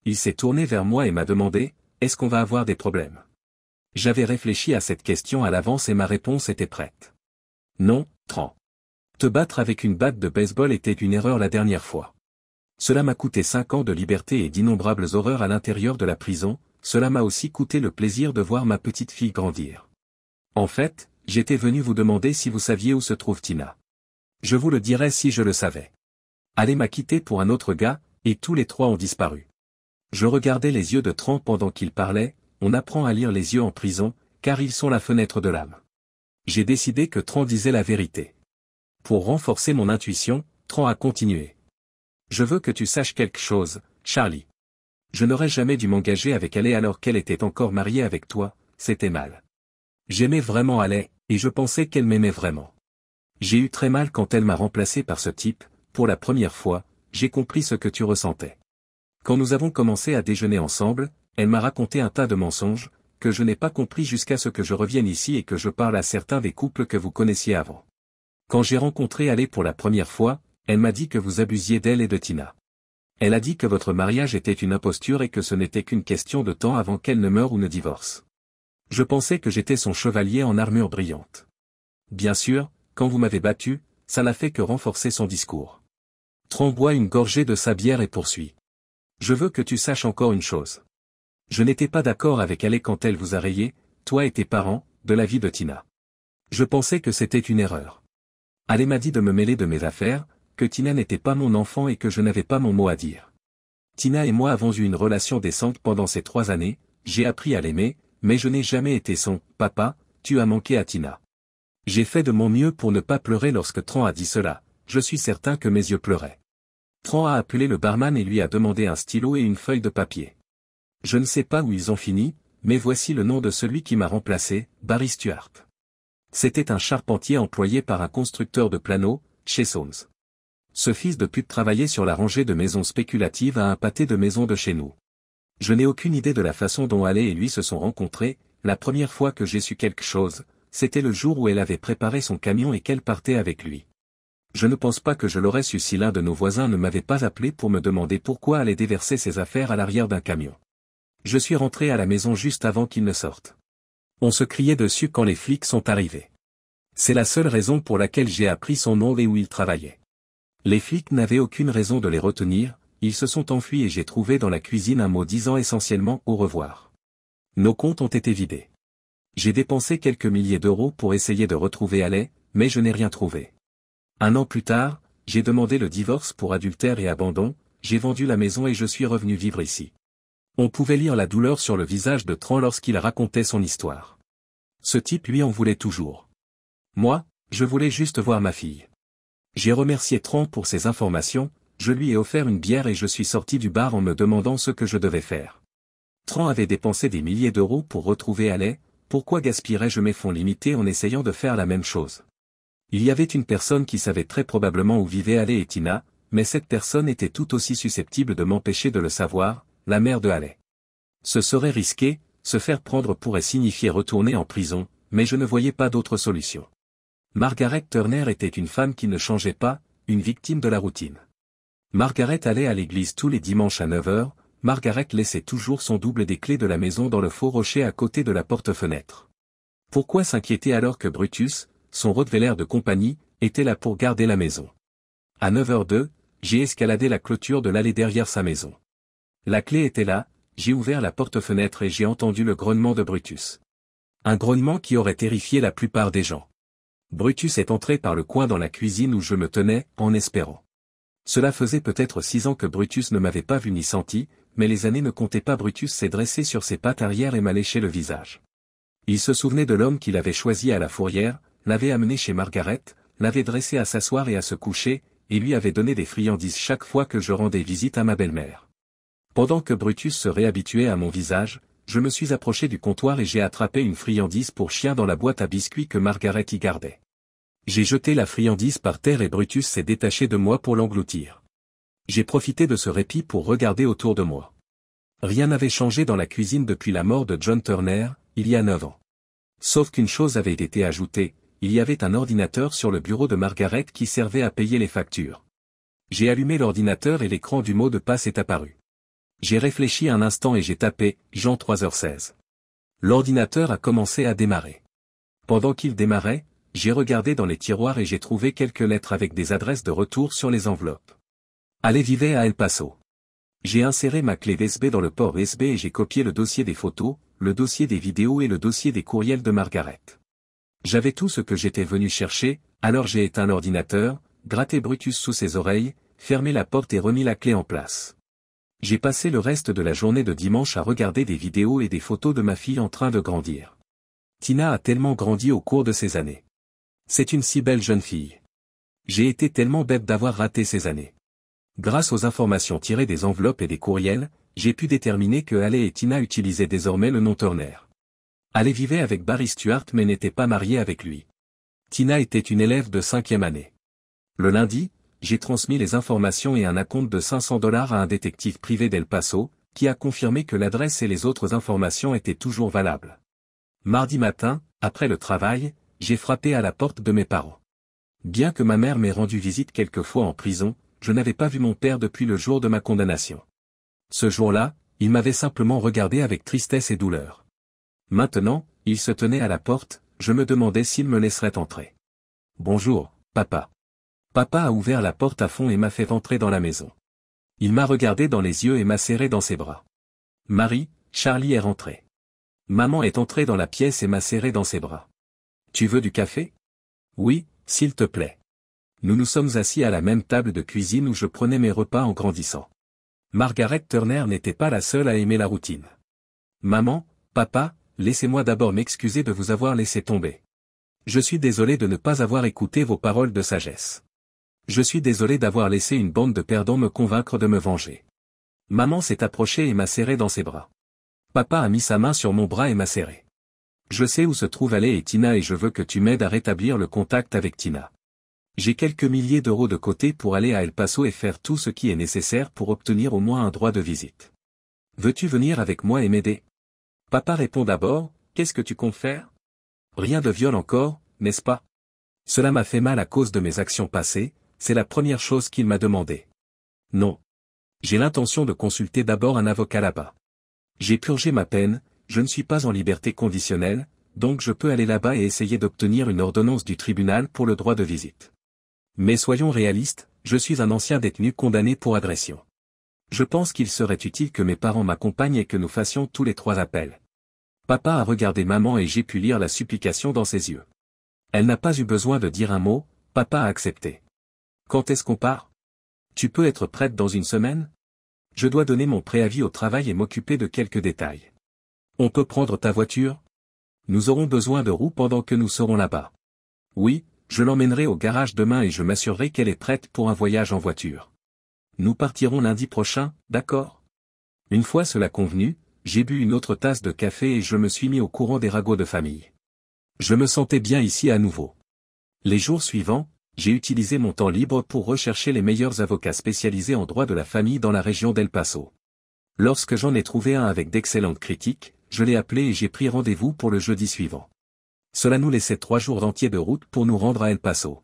Speaker 1: Il s'est tourné vers moi et m'a demandé, est-ce qu'on va avoir des problèmes J'avais réfléchi à cette question à l'avance et ma réponse était prête. Non, Tran. Te battre avec une batte de baseball était une erreur la dernière fois. Cela m'a coûté cinq ans de liberté et d'innombrables horreurs à l'intérieur de la prison, cela m'a aussi coûté le plaisir de voir ma petite fille grandir. En fait, j'étais venu vous demander si vous saviez où se trouve Tina. Je vous le dirais si je le savais. Allez m'a quitté pour un autre gars, et tous les trois ont disparu. Je regardais les yeux de Tran pendant qu'il parlait, on apprend à lire les yeux en prison, car ils sont la fenêtre de l'âme. J'ai décidé que Tran disait la vérité. Pour renforcer mon intuition, Tran a continué. Je veux que tu saches quelque chose, Charlie. Je n'aurais jamais dû m'engager avec elle alors qu'elle était encore mariée avec toi, c'était mal. J'aimais vraiment Allais, et je pensais qu'elle m'aimait vraiment. J'ai eu très mal quand elle m'a remplacé par ce type, pour la première fois, j'ai compris ce que tu ressentais. Quand nous avons commencé à déjeuner ensemble, elle m'a raconté un tas de mensonges, que je n'ai pas compris jusqu'à ce que je revienne ici et que je parle à certains des couples que vous connaissiez avant. Quand j'ai rencontré alé pour la première fois, elle m'a dit que vous abusiez d'elle et de Tina. Elle a dit que votre mariage était une imposture et que ce n'était qu'une question de temps avant qu'elle ne meure ou ne divorce. Je pensais que j'étais son chevalier en armure brillante. Bien sûr, quand vous m'avez battu, ça n'a fait que renforcer son discours. Tromboie une gorgée de sa bière et poursuit. Je veux que tu saches encore une chose. Je n'étais pas d'accord avec elle quand elle vous a rayé, toi et tes parents, de la vie de Tina. Je pensais que c'était une erreur. Allez m'a dit de me mêler de mes affaires, que Tina n'était pas mon enfant et que je n'avais pas mon mot à dire. Tina et moi avons eu une relation décente pendant ces trois années, j'ai appris à l'aimer, mais je n'ai jamais été son « Papa, tu as manqué à Tina ». J'ai fait de mon mieux pour ne pas pleurer lorsque Tran a dit cela, je suis certain que mes yeux pleuraient. Tran a appelé le barman et lui a demandé un stylo et une feuille de papier. Je ne sais pas où ils ont fini, mais voici le nom de celui qui m'a remplacé, Barry Stuart. C'était un charpentier employé par un constructeur de planos, chez Soames. Ce fils de pute travaillait sur la rangée de maisons spéculatives à un pâté de maisons de chez nous. Je n'ai aucune idée de la façon dont Alé et lui se sont rencontrés, la première fois que j'ai su quelque chose, c'était le jour où elle avait préparé son camion et qu'elle partait avec lui. Je ne pense pas que je l'aurais su si l'un de nos voisins ne m'avait pas appelé pour me demander pourquoi elle déverser ses affaires à l'arrière d'un camion. Je suis rentré à la maison juste avant qu'il ne sorte. On se criait dessus quand les flics sont arrivés. C'est la seule raison pour laquelle j'ai appris son nom et où il travaillait. Les flics n'avaient aucune raison de les retenir, ils se sont enfuis et j'ai trouvé dans la cuisine un mot disant essentiellement au revoir. Nos comptes ont été vidés. J'ai dépensé quelques milliers d'euros pour essayer de retrouver Alais, mais je n'ai rien trouvé. Un an plus tard, j'ai demandé le divorce pour adultère et abandon, j'ai vendu la maison et je suis revenu vivre ici. On pouvait lire la douleur sur le visage de Tran lorsqu'il racontait son histoire. Ce type lui en voulait toujours. Moi, je voulais juste voir ma fille. J'ai remercié Tran pour ses informations, je lui ai offert une bière et je suis sorti du bar en me demandant ce que je devais faire. Tran avait dépensé des milliers d'euros pour retrouver Allais, pourquoi gaspillerais-je mes fonds limités en essayant de faire la même chose Il y avait une personne qui savait très probablement où vivaient Allais et Tina, mais cette personne était tout aussi susceptible de m'empêcher de le savoir, la mère de Halley Ce serait risqué, se faire prendre pourrait signifier retourner en prison, mais je ne voyais pas d'autre solution. Margaret Turner était une femme qui ne changeait pas, une victime de la routine. Margaret allait à l'église tous les dimanches à 9 heures. Margaret laissait toujours son double des clés de la maison dans le faux rocher à côté de la porte-fenêtre. Pourquoi s'inquiéter alors que Brutus, son Rottweiler de compagnie, était là pour garder la maison À 9 heures deux, j'ai escaladé la clôture de l'allée derrière sa maison. La clé était là, j'ai ouvert la porte-fenêtre et j'ai entendu le grognement de Brutus. Un grognement qui aurait terrifié la plupart des gens. Brutus est entré par le coin dans la cuisine où je me tenais, en espérant. Cela faisait peut-être six ans que Brutus ne m'avait pas vu ni senti, mais les années ne comptaient pas Brutus s'est dressé sur ses pattes arrière et m'a léché le visage. Il se souvenait de l'homme qu'il avait choisi à la fourrière, l'avait amené chez Margaret, l'avait dressé à s'asseoir et à se coucher, et lui avait donné des friandises chaque fois que je rendais visite à ma belle-mère. Pendant que Brutus se réhabituait à mon visage, je me suis approché du comptoir et j'ai attrapé une friandise pour chien dans la boîte à biscuits que Margaret y gardait. J'ai jeté la friandise par terre et Brutus s'est détaché de moi pour l'engloutir. J'ai profité de ce répit pour regarder autour de moi. Rien n'avait changé dans la cuisine depuis la mort de John Turner, il y a neuf ans. Sauf qu'une chose avait été ajoutée, il y avait un ordinateur sur le bureau de Margaret qui servait à payer les factures. J'ai allumé l'ordinateur et l'écran du mot de passe est apparu. J'ai réfléchi un instant et j'ai tapé « Jean 3h16 ». L'ordinateur a commencé à démarrer. Pendant qu'il démarrait, j'ai regardé dans les tiroirs et j'ai trouvé quelques lettres avec des adresses de retour sur les enveloppes. Allez vivez à El Paso. J'ai inséré ma clé USB dans le port USB et j'ai copié le dossier des photos, le dossier des vidéos et le dossier des courriels de Margaret. J'avais tout ce que j'étais venu chercher, alors j'ai éteint l'ordinateur, gratté Brutus sous ses oreilles, fermé la porte et remis la clé en place. J'ai passé le reste de la journée de dimanche à regarder des vidéos et des photos de ma fille en train de grandir. Tina a tellement grandi au cours de ces années. C'est une si belle jeune fille. J'ai été tellement bête d'avoir raté ces années. Grâce aux informations tirées des enveloppes et des courriels, j'ai pu déterminer que Alley et Tina utilisaient désormais le nom Turner. Alley vivait avec Barry Stuart mais n'était pas mariée avec lui. Tina était une élève de cinquième année. Le lundi, j'ai transmis les informations et un acompte de 500 dollars à un détective privé d'El Paso, qui a confirmé que l'adresse et les autres informations étaient toujours valables. Mardi matin, après le travail, j'ai frappé à la porte de mes parents. Bien que ma mère m'ait rendu visite quelquefois en prison, je n'avais pas vu mon père depuis le jour de ma condamnation. Ce jour-là, il m'avait simplement regardé avec tristesse et douleur. Maintenant, il se tenait à la porte, je me demandais s'il me laisserait entrer. Bonjour, papa. Papa a ouvert la porte à fond et m'a fait entrer dans la maison. Il m'a regardé dans les yeux et m'a serré dans ses bras. Marie, Charlie est rentré. Maman est entrée dans la pièce et m'a serré dans ses bras. Tu veux du café Oui, s'il te plaît. Nous nous sommes assis à la même table de cuisine où je prenais mes repas en grandissant. Margaret Turner n'était pas la seule à aimer la routine. Maman, papa, laissez-moi d'abord m'excuser de vous avoir laissé tomber. Je suis désolé de ne pas avoir écouté vos paroles de sagesse. Je suis désolé d'avoir laissé une bande de perdants me convaincre de me venger. Maman s'est approchée et m'a serré dans ses bras. Papa a mis sa main sur mon bras et m'a serré. Je sais où se trouve Alé et Tina et je veux que tu m'aides à rétablir le contact avec Tina. J'ai quelques milliers d'euros de côté pour aller à El Paso et faire tout ce qui est nécessaire pour obtenir au moins un droit de visite. Veux-tu venir avec moi et m'aider Papa répond d'abord, qu'est-ce que tu comptes faire Rien de viol encore, n'est-ce pas Cela m'a fait mal à cause de mes actions passées, c'est la première chose qu'il m'a demandé. Non. J'ai l'intention de consulter d'abord un avocat là-bas. J'ai purgé ma peine, je ne suis pas en liberté conditionnelle, donc je peux aller là-bas et essayer d'obtenir une ordonnance du tribunal pour le droit de visite. Mais soyons réalistes, je suis un ancien détenu condamné pour agression. Je pense qu'il serait utile que mes parents m'accompagnent et que nous fassions tous les trois appels. Papa a regardé maman et j'ai pu lire la supplication dans ses yeux. Elle n'a pas eu besoin de dire un mot, papa a accepté. Quand est-ce qu'on part Tu peux être prête dans une semaine Je dois donner mon préavis au travail et m'occuper de quelques détails. On peut prendre ta voiture Nous aurons besoin de roues pendant que nous serons là-bas. Oui, je l'emmènerai au garage demain et je m'assurerai qu'elle est prête pour un voyage en voiture. Nous partirons lundi prochain, d'accord Une fois cela convenu, j'ai bu une autre tasse de café et je me suis mis au courant des ragots de famille. Je me sentais bien ici à nouveau. Les jours suivants, j'ai utilisé mon temps libre pour rechercher les meilleurs avocats spécialisés en droit de la famille dans la région d'El Paso. Lorsque j'en ai trouvé un avec d'excellentes critiques, je l'ai appelé et j'ai pris rendez-vous pour le jeudi suivant. Cela nous laissait trois jours entiers de route pour nous rendre à El Paso.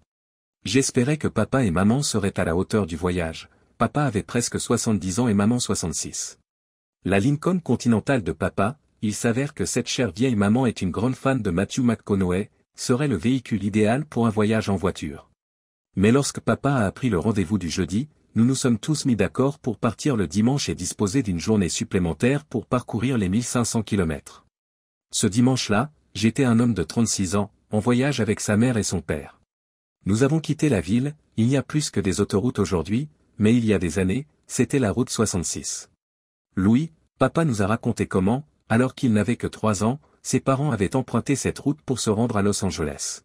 Speaker 1: J'espérais que papa et maman seraient à la hauteur du voyage, papa avait presque 70 ans et maman 66. La Lincoln continentale de papa, il s'avère que cette chère vieille maman est une grande fan de Matthew McConaughey, serait le véhicule idéal pour un voyage en voiture. Mais lorsque papa a appris le rendez-vous du jeudi, nous nous sommes tous mis d'accord pour partir le dimanche et disposer d'une journée supplémentaire pour parcourir les 1500 km. Ce dimanche-là, j'étais un homme de 36 ans, en voyage avec sa mère et son père. Nous avons quitté la ville, il n'y a plus que des autoroutes aujourd'hui, mais il y a des années, c'était la route 66. Louis, papa nous a raconté comment, alors qu'il n'avait que 3 ans, ses parents avaient emprunté cette route pour se rendre à Los Angeles.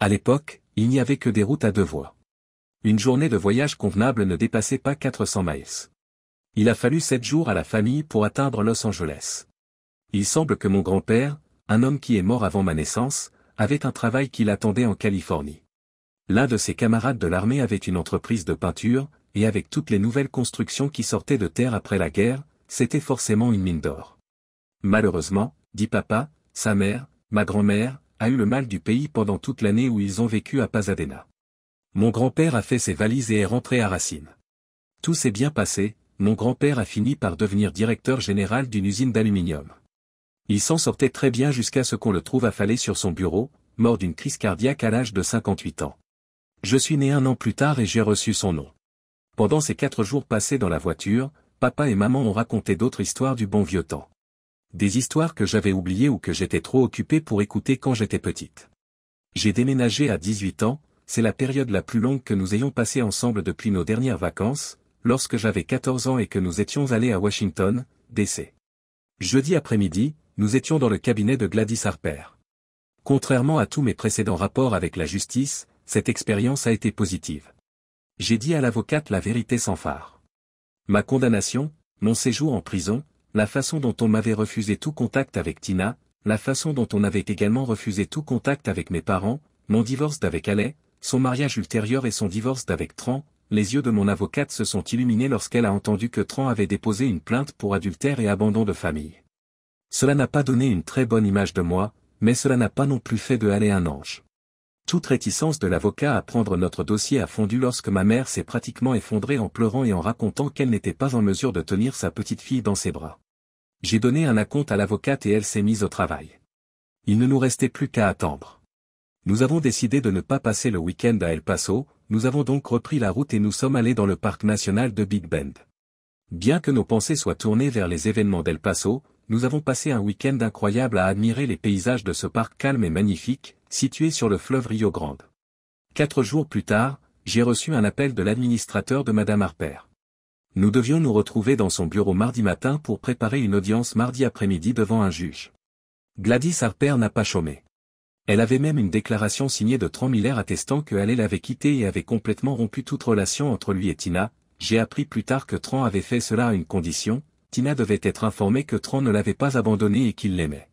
Speaker 1: À l'époque, il n'y avait que des routes à deux voies. Une journée de voyage convenable ne dépassait pas 400 miles. Il a fallu sept jours à la famille pour atteindre Los Angeles. Il semble que mon grand-père, un homme qui est mort avant ma naissance, avait un travail qui l'attendait en Californie. L'un de ses camarades de l'armée avait une entreprise de peinture, et avec toutes les nouvelles constructions qui sortaient de terre après la guerre, c'était forcément une mine d'or. Malheureusement, dit papa, sa mère, ma grand-mère, a eu le mal du pays pendant toute l'année où ils ont vécu à Pasadena. Mon grand-père a fait ses valises et est rentré à Racine. Tout s'est bien passé, mon grand-père a fini par devenir directeur général d'une usine d'aluminium. Il s'en sortait très bien jusqu'à ce qu'on le trouve affalé sur son bureau, mort d'une crise cardiaque à l'âge de 58 ans. Je suis né un an plus tard et j'ai reçu son nom. Pendant ces quatre jours passés dans la voiture, papa et maman ont raconté d'autres histoires du bon vieux temps. Des histoires que j'avais oubliées ou que j'étais trop occupé pour écouter quand j'étais petite. J'ai déménagé à 18 ans, c'est la période la plus longue que nous ayons passée ensemble depuis nos dernières vacances, lorsque j'avais 14 ans et que nous étions allés à Washington, D.C. Jeudi après-midi, nous étions dans le cabinet de Gladys Harper. Contrairement à tous mes précédents rapports avec la justice, cette expérience a été positive. J'ai dit à l'avocate la vérité sans phare. Ma condamnation, mon séjour en prison, la façon dont on m'avait refusé tout contact avec Tina, la façon dont on avait également refusé tout contact avec mes parents, mon divorce d'avec Allais, son mariage ultérieur et son divorce d'avec Tran, les yeux de mon avocate se sont illuminés lorsqu'elle a entendu que Tran avait déposé une plainte pour adultère et abandon de famille. Cela n'a pas donné une très bonne image de moi, mais cela n'a pas non plus fait de aller un ange. Toute réticence de l'avocat à prendre notre dossier a fondu lorsque ma mère s'est pratiquement effondrée en pleurant et en racontant qu'elle n'était pas en mesure de tenir sa petite fille dans ses bras. J'ai donné un acompte à l'avocate et elle s'est mise au travail. Il ne nous restait plus qu'à attendre. Nous avons décidé de ne pas passer le week-end à El Paso, nous avons donc repris la route et nous sommes allés dans le parc national de Big Bend. Bien que nos pensées soient tournées vers les événements d'El Paso, nous avons passé un week-end incroyable à admirer les paysages de ce parc calme et magnifique, situé sur le fleuve Rio Grande. Quatre jours plus tard, j'ai reçu un appel de l'administrateur de Madame Harper. Nous devions nous retrouver dans son bureau mardi matin pour préparer une audience mardi après-midi devant un juge. Gladys Harper n'a pas chômé. Elle avait même une déclaration signée de Tran Miller attestant que elle l'avait quitté et avait complètement rompu toute relation entre lui et Tina. J'ai appris plus tard que Tran avait fait cela à une condition, Tina devait être informée que Tran ne l'avait pas abandonnée et qu'il l'aimait.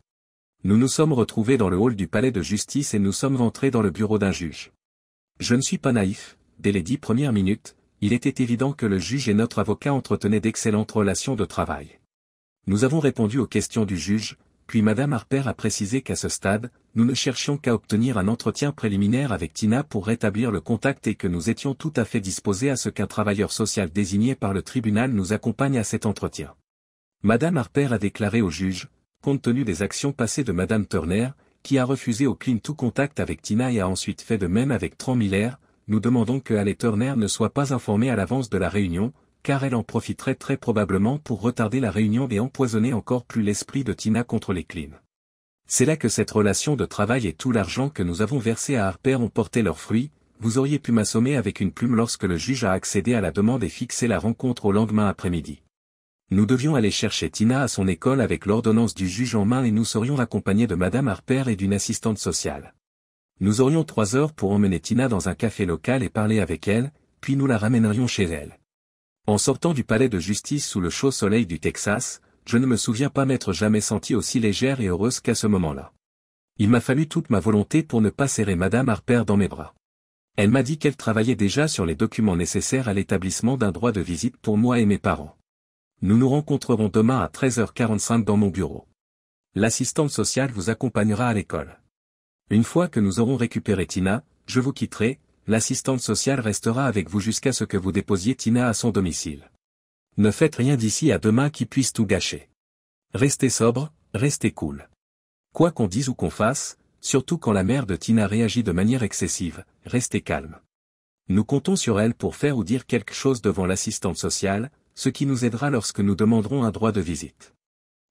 Speaker 1: Nous nous sommes retrouvés dans le hall du palais de justice et nous sommes entrés dans le bureau d'un juge. Je ne suis pas naïf, dès les dix premières minutes, il était évident que le juge et notre avocat entretenaient d'excellentes relations de travail. Nous avons répondu aux questions du juge, puis Madame Harper a précisé qu'à ce stade, nous ne cherchions qu'à obtenir un entretien préliminaire avec Tina pour rétablir le contact et que nous étions tout à fait disposés à ce qu'un travailleur social désigné par le tribunal nous accompagne à cet entretien. Madame Harper a déclaré au juge, compte tenu des actions passées de Madame Turner, qui a refusé au clean tout contact avec Tina et a ensuite fait de même avec Tran Miller, nous demandons que Alley Turner ne soit pas informé à l'avance de la réunion, car elle en profiterait très probablement pour retarder la réunion et empoisonner encore plus l'esprit de Tina contre les Clean. C'est là que cette relation de travail et tout l'argent que nous avons versé à Harper ont porté leurs fruits, vous auriez pu m'assommer avec une plume lorsque le juge a accédé à la demande et fixé la rencontre au lendemain après-midi. Nous devions aller chercher Tina à son école avec l'ordonnance du juge en main et nous serions accompagnés de Madame Harper et d'une assistante sociale. Nous aurions trois heures pour emmener Tina dans un café local et parler avec elle, puis nous la ramènerions chez elle. En sortant du palais de justice sous le chaud soleil du Texas, je ne me souviens pas m'être jamais sentie aussi légère et heureuse qu'à ce moment-là. Il m'a fallu toute ma volonté pour ne pas serrer Madame Harper dans mes bras. Elle m'a dit qu'elle travaillait déjà sur les documents nécessaires à l'établissement d'un droit de visite pour moi et mes parents. Nous nous rencontrerons demain à 13h45 dans mon bureau. L'assistante sociale vous accompagnera à l'école. Une fois que nous aurons récupéré Tina, je vous quitterai, l'assistante sociale restera avec vous jusqu'à ce que vous déposiez Tina à son domicile. Ne faites rien d'ici à demain qui puisse tout gâcher. Restez sobre, restez cool. Quoi qu'on dise ou qu'on fasse, surtout quand la mère de Tina réagit de manière excessive, restez calme. Nous comptons sur elle pour faire ou dire quelque chose devant l'assistante sociale, ce qui nous aidera lorsque nous demanderons un droit de visite.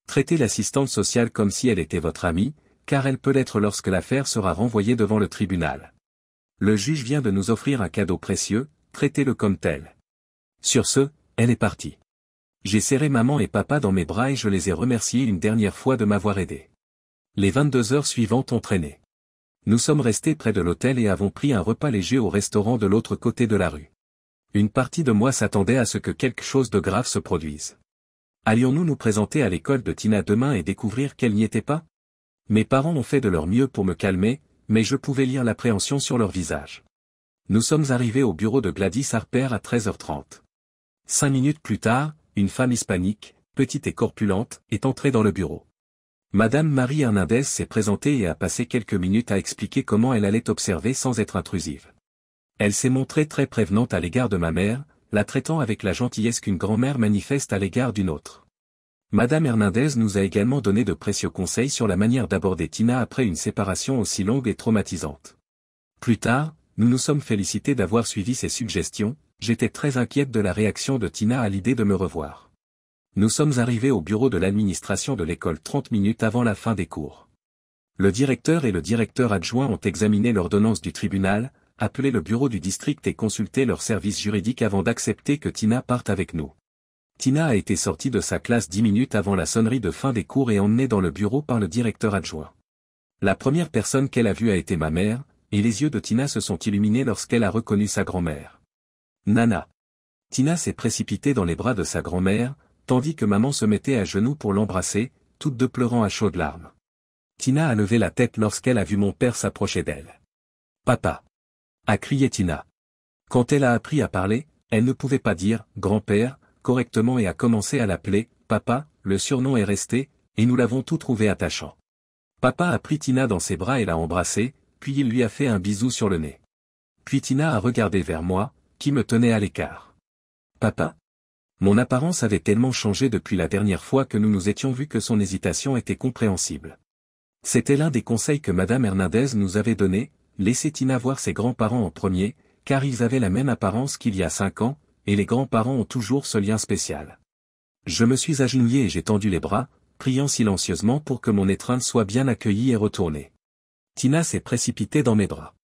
Speaker 1: Traitez l'assistante sociale comme si elle était votre amie, car elle peut l'être lorsque l'affaire sera renvoyée devant le tribunal. Le juge vient de nous offrir un cadeau précieux, traitez-le comme tel. Sur ce, elle est partie. J'ai serré maman et papa dans mes bras et je les ai remerciés une dernière fois de m'avoir aidé. Les 22 heures suivantes ont traîné. Nous sommes restés près de l'hôtel et avons pris un repas léger au restaurant de l'autre côté de la rue. Une partie de moi s'attendait à ce que quelque chose de grave se produise. Allions-nous nous présenter à l'école de Tina demain et découvrir qu'elle n'y était pas Mes parents ont fait de leur mieux pour me calmer, mais je pouvais lire l'appréhension sur leur visage. Nous sommes arrivés au bureau de Gladys Harper à 13h30. Cinq minutes plus tard, une femme hispanique, petite et corpulente, est entrée dans le bureau. Madame Marie Hernandez s'est présentée et a passé quelques minutes à expliquer comment elle allait observer sans être intrusive. Elle s'est montrée très prévenante à l'égard de ma mère, la traitant avec la gentillesse qu'une grand-mère manifeste à l'égard d'une autre. Madame Hernandez nous a également donné de précieux conseils sur la manière d'aborder Tina après une séparation aussi longue et traumatisante. Plus tard, nous nous sommes félicités d'avoir suivi ses suggestions, j'étais très inquiète de la réaction de Tina à l'idée de me revoir. Nous sommes arrivés au bureau de l'administration de l'école 30 minutes avant la fin des cours. Le directeur et le directeur adjoint ont examiné l'ordonnance du tribunal, appelé le bureau du district et consulté leur service juridique avant d'accepter que Tina parte avec nous. Tina a été sortie de sa classe dix minutes avant la sonnerie de fin des cours et emmenée dans le bureau par le directeur adjoint. La première personne qu'elle a vue a été ma mère, et les yeux de Tina se sont illuminés lorsqu'elle a reconnu sa grand-mère. Nana. Tina s'est précipitée dans les bras de sa grand-mère, tandis que maman se mettait à genoux pour l'embrasser, toutes deux pleurant à chaudes larmes. Tina a levé la tête lorsqu'elle a vu mon père s'approcher d'elle. Papa. a crié Tina. Quand elle a appris à parler, elle ne pouvait pas dire « grand-père », correctement et a commencé à l'appeler, Papa, le surnom est resté, et nous l'avons tout trouvé attachant. Papa a pris Tina dans ses bras et l'a embrassée, puis il lui a fait un bisou sur le nez. Puis Tina a regardé vers moi, qui me tenait à l'écart. Papa Mon apparence avait tellement changé depuis la dernière fois que nous nous étions vus que son hésitation était compréhensible. C'était l'un des conseils que Madame Hernandez nous avait donné, laisser Tina voir ses grands-parents en premier, car ils avaient la même apparence qu'il y a cinq ans, et les grands-parents ont toujours ce lien spécial. Je me suis agenouillé et j'ai tendu les bras, priant silencieusement pour que mon étreinte soit bien accueillie et retournée. Tina s'est précipitée dans mes bras.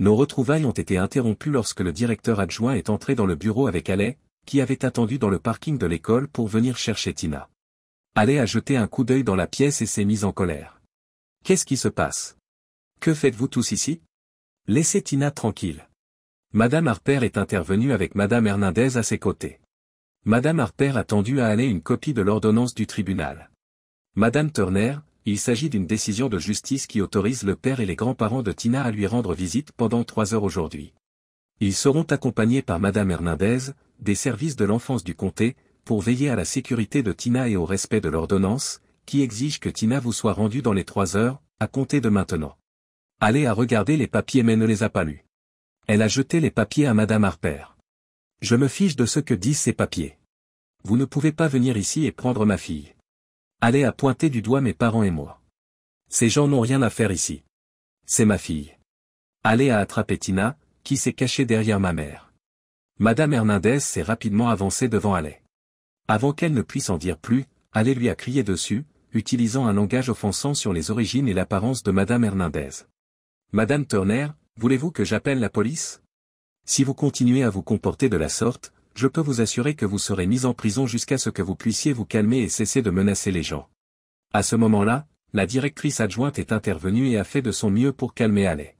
Speaker 1: Nos retrouvailles ont été interrompues lorsque le directeur adjoint est entré dans le bureau avec Allais, qui avait attendu dans le parking de l'école pour venir chercher Tina. Allais a jeté un coup d'œil dans la pièce et s'est mise en colère. Qu'est-ce qui se passe Que faites-vous tous ici Laissez Tina tranquille. Madame Harper est intervenue avec Madame Hernandez à ses côtés. Madame Harper a tendu à aller une copie de l'ordonnance du tribunal. Madame Turner, il s'agit d'une décision de justice qui autorise le père et les grands-parents de Tina à lui rendre visite pendant trois heures aujourd'hui. Ils seront accompagnés par Madame Hernandez, des services de l'enfance du comté, pour veiller à la sécurité de Tina et au respect de l'ordonnance, qui exige que Tina vous soit rendue dans les trois heures, à compter de maintenant. Allez à regarder les papiers mais ne les a pas lus. Elle a jeté les papiers à Madame Harper. Je me fiche de ce que disent ces papiers. Vous ne pouvez pas venir ici et prendre ma fille. Allez à pointer du doigt mes parents et moi. Ces gens n'ont rien à faire ici. C'est ma fille. Allez à attraper Tina, qui s'est cachée derrière ma mère. Madame Hernandez s'est rapidement avancée devant Allais. Avant qu'elle ne puisse en dire plus, Allais lui a crié dessus, utilisant un langage offensant sur les origines et l'apparence de Madame Hernandez. Madame Turner, Voulez-vous que j'appelle la police Si vous continuez à vous comporter de la sorte, je peux vous assurer que vous serez mis en prison jusqu'à ce que vous puissiez vous calmer et cesser de menacer les gens. À ce moment-là, la directrice adjointe est intervenue et a fait de son mieux pour calmer Allais.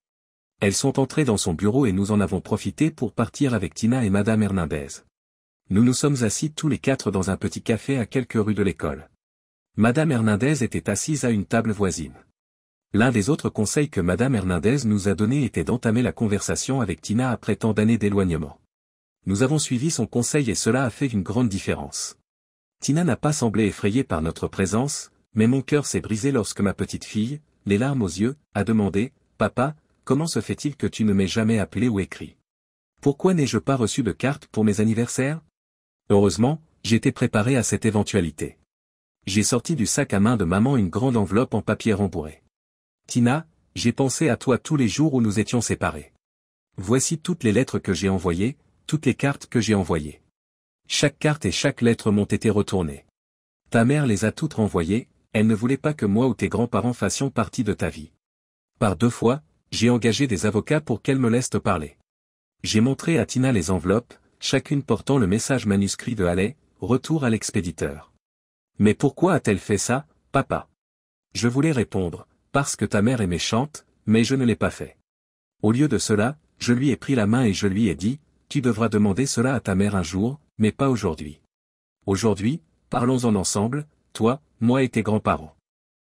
Speaker 1: Elles sont entrées dans son bureau et nous en avons profité pour partir avec Tina et Madame Hernandez. Nous nous sommes assis tous les quatre dans un petit café à quelques rues de l'école. Madame Hernandez était assise à une table voisine. L'un des autres conseils que Madame Hernandez nous a donné était d'entamer la conversation avec Tina après tant d'années d'éloignement. Nous avons suivi son conseil et cela a fait une grande différence. Tina n'a pas semblé effrayée par notre présence, mais mon cœur s'est brisé lorsque ma petite fille, les larmes aux yeux, a demandé, Papa, comment se fait-il que tu ne m'aies jamais appelé ou écrit Pourquoi n'ai-je pas reçu de carte pour mes anniversaires Heureusement, j'étais préparé à cette éventualité. J'ai sorti du sac à main de maman une grande enveloppe en papier rembourré. Tina, j'ai pensé à toi tous les jours où nous étions séparés. Voici toutes les lettres que j'ai envoyées, toutes les cartes que j'ai envoyées. Chaque carte et chaque lettre m'ont été retournées. Ta mère les a toutes renvoyées, elle ne voulait pas que moi ou tes grands-parents fassions partie de ta vie. Par deux fois, j'ai engagé des avocats pour qu'elle me laisse te parler. J'ai montré à Tina les enveloppes, chacune portant le message manuscrit de Halley, retour à l'expéditeur. Mais pourquoi a-t-elle fait ça, papa Je voulais répondre, parce que ta mère est méchante, mais je ne l'ai pas fait. Au lieu de cela, je lui ai pris la main et je lui ai dit, tu devras demander cela à ta mère un jour, mais pas aujourd'hui. Aujourd'hui, parlons-en ensemble, toi, moi et tes grands-parents.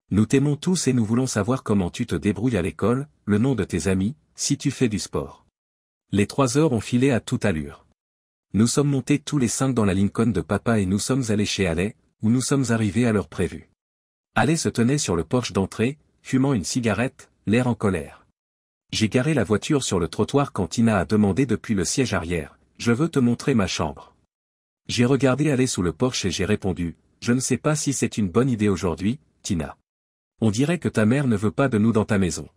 Speaker 1: Nous t'aimons tous et nous voulons savoir comment tu te débrouilles à l'école, le nom de tes amis, si tu fais du sport. Les trois heures ont filé à toute allure. Nous sommes montés tous les cinq dans la Lincoln de papa et nous sommes allés chez Allais, où nous sommes arrivés à l'heure prévue. Allais se tenait sur le porche d'entrée, fumant une cigarette, l'air en colère. J'ai garé la voiture sur le trottoir quand Tina a demandé depuis le siège arrière, je veux te montrer ma chambre. J'ai regardé aller sous le porche et j'ai répondu, je ne sais pas si c'est une bonne idée aujourd'hui, Tina. On dirait que ta mère ne veut pas de nous dans ta maison.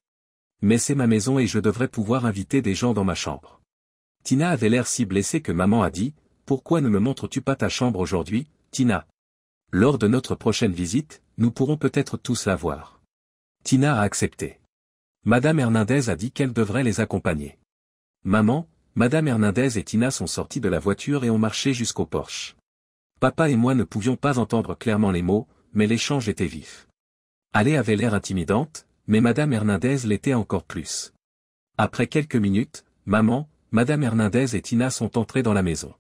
Speaker 1: Mais c'est ma maison et je devrais pouvoir inviter des gens dans ma chambre. Tina avait l'air si blessée que maman a dit, pourquoi ne me montres-tu pas ta chambre aujourd'hui, Tina Lors de notre prochaine visite, nous pourrons peut-être tous la voir. Tina a accepté. Madame Hernandez a dit qu'elle devrait les accompagner. Maman, Madame Hernandez et Tina sont sorties de la voiture et ont marché jusqu'au porche. Papa et moi ne pouvions pas entendre clairement les mots, mais l'échange était vif. allez avait l'air intimidante, mais Madame Hernandez l'était encore plus. Après quelques minutes, maman, Madame Hernandez et Tina sont entrées dans la maison.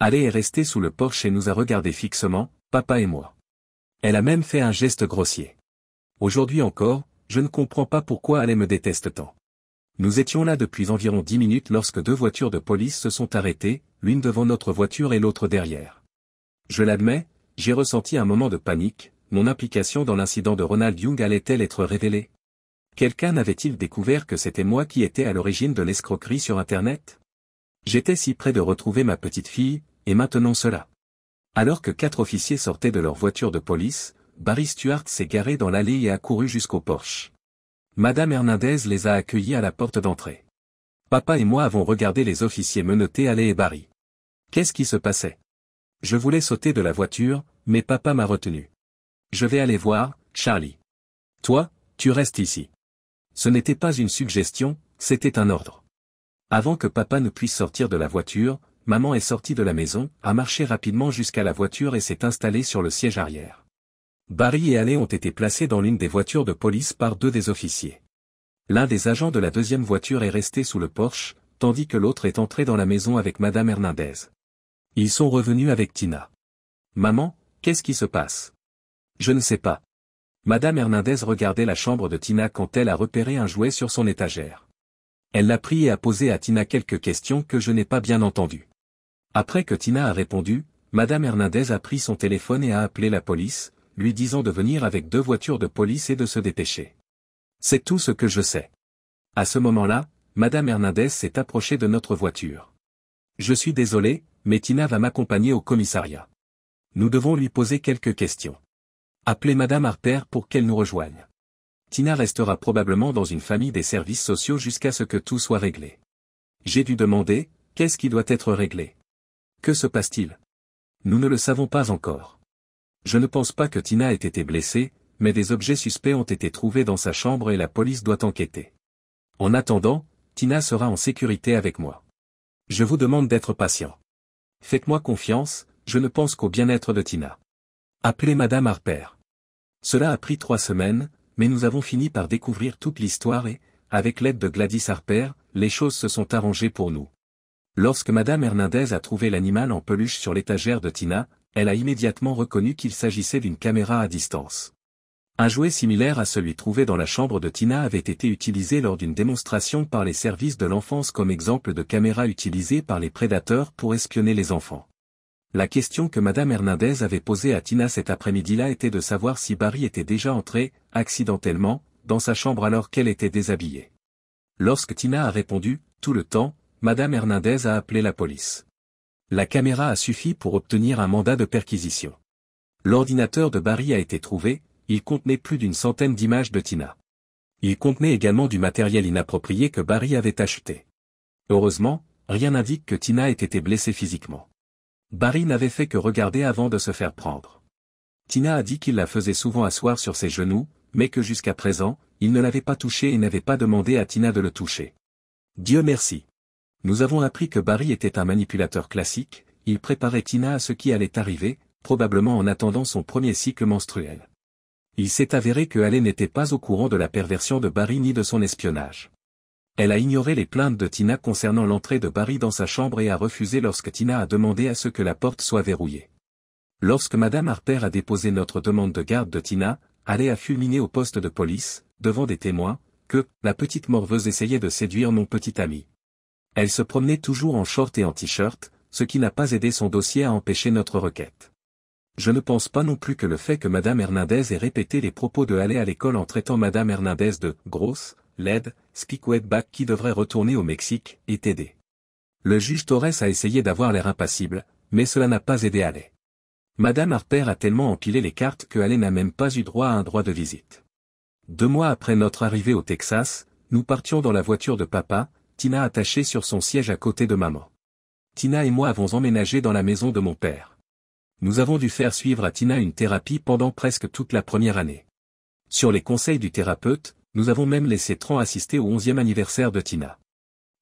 Speaker 1: allez est restée sous le porche et nous a regardés fixement, papa et moi. Elle a même fait un geste grossier. Aujourd'hui encore, je ne comprends pas pourquoi elle me déteste tant. Nous étions là depuis environ dix minutes lorsque deux voitures de police se sont arrêtées, l'une devant notre voiture et l'autre derrière. Je l'admets, j'ai ressenti un moment de panique, mon implication dans l'incident de Ronald Young allait-elle être révélée Quelqu'un avait-il découvert que c'était moi qui étais à l'origine de l'escroquerie sur Internet J'étais si près de retrouver ma petite fille, et maintenant cela. Alors que quatre officiers sortaient de leur voiture de police, Barry Stuart s'est garé dans l'allée et a couru jusqu'au porche. Madame Hernandez les a accueillis à la porte d'entrée. Papa et moi avons regardé les officiers menottés aller et Barry. Qu'est-ce qui se passait Je voulais sauter de la voiture, mais papa m'a retenu. Je vais aller voir, Charlie. Toi, tu restes ici. Ce n'était pas une suggestion, c'était un ordre. Avant que papa ne puisse sortir de la voiture, maman est sortie de la maison, a marché rapidement jusqu'à la voiture et s'est installée sur le siège arrière. Barry et Allé ont été placés dans l'une des voitures de police par deux des officiers. L'un des agents de la deuxième voiture est resté sous le porche, tandis que l'autre est entré dans la maison avec Madame Hernandez. Ils sont revenus avec Tina. Maman, qu'est-ce qui se passe Je ne sais pas. Madame Hernandez regardait la chambre de Tina quand elle a repéré un jouet sur son étagère. Elle l'a pris et a posé à Tina quelques questions que je n'ai pas bien entendues. Après que Tina a répondu, Madame Hernandez a pris son téléphone et a appelé la police, lui disant de venir avec deux voitures de police et de se dépêcher. C'est tout ce que je sais. À ce moment-là, Madame Hernandez s'est approchée de notre voiture. Je suis désolé, mais Tina va m'accompagner au commissariat. Nous devons lui poser quelques questions. Appelez Madame Arter pour qu'elle nous rejoigne. Tina restera probablement dans une famille des services sociaux jusqu'à ce que tout soit réglé. J'ai dû demander, qu'est-ce qui doit être réglé Que se passe-t-il Nous ne le savons pas encore. Je ne pense pas que Tina ait été blessée, mais des objets suspects ont été trouvés dans sa chambre et la police doit enquêter. En attendant, Tina sera en sécurité avec moi. Je vous demande d'être patient. Faites-moi confiance, je ne pense qu'au bien-être de Tina. Appelez Madame Harper. Cela a pris trois semaines, mais nous avons fini par découvrir toute l'histoire et, avec l'aide de Gladys Harper, les choses se sont arrangées pour nous. Lorsque Madame Hernandez a trouvé l'animal en peluche sur l'étagère de Tina, elle a immédiatement reconnu qu'il s'agissait d'une caméra à distance. Un jouet similaire à celui trouvé dans la chambre de Tina avait été utilisé lors d'une démonstration par les services de l'enfance comme exemple de caméra utilisée par les prédateurs pour espionner les enfants. La question que Madame Hernandez avait posée à Tina cet après-midi-là était de savoir si Barry était déjà entré, accidentellement, dans sa chambre alors qu'elle était déshabillée. Lorsque Tina a répondu, tout le temps, Madame Hernandez a appelé la police la caméra a suffi pour obtenir un mandat de perquisition. L'ordinateur de Barry a été trouvé, il contenait plus d'une centaine d'images de Tina. Il contenait également du matériel inapproprié que Barry avait acheté. Heureusement, rien n'indique que Tina ait été blessée physiquement. Barry n'avait fait que regarder avant de se faire prendre. Tina a dit qu'il la faisait souvent asseoir sur ses genoux, mais que jusqu'à présent, il ne l'avait pas touchée et n'avait pas demandé à Tina de le toucher. Dieu merci. Nous avons appris que Barry était un manipulateur classique, il préparait Tina à ce qui allait arriver, probablement en attendant son premier cycle menstruel. Il s'est avéré que Haley n'était pas au courant de la perversion de Barry ni de son espionnage. Elle a ignoré les plaintes de Tina concernant l'entrée de Barry dans sa chambre et a refusé lorsque Tina a demandé à ce que la porte soit verrouillée. Lorsque Madame Harper a déposé notre demande de garde de Tina, Haley a fulminé au poste de police, devant des témoins, que la petite morveuse essayait de séduire mon petit ami. Elle se promenait toujours en short et en t-shirt, ce qui n'a pas aidé son dossier à empêcher notre requête. Je ne pense pas non plus que le fait que Madame Hernandez ait répété les propos de aller à l'école en traitant Madame Hernandez de « grosse », laide, back qui devrait retourner au Mexique, ait aidé. Le juge Torres a essayé d'avoir l'air impassible, mais cela n'a pas aidé Allais. Madame Harper a tellement empilé les cartes que Allais n'a même pas eu droit à un droit de visite. Deux mois après notre arrivée au Texas, nous partions dans la voiture de papa, Tina attachée sur son siège à côté de maman. Tina et moi avons emménagé dans la maison de mon père. Nous avons dû faire suivre à Tina une thérapie pendant presque toute la première année. Sur les conseils du thérapeute, nous avons même laissé Tran assister au onzième anniversaire de Tina.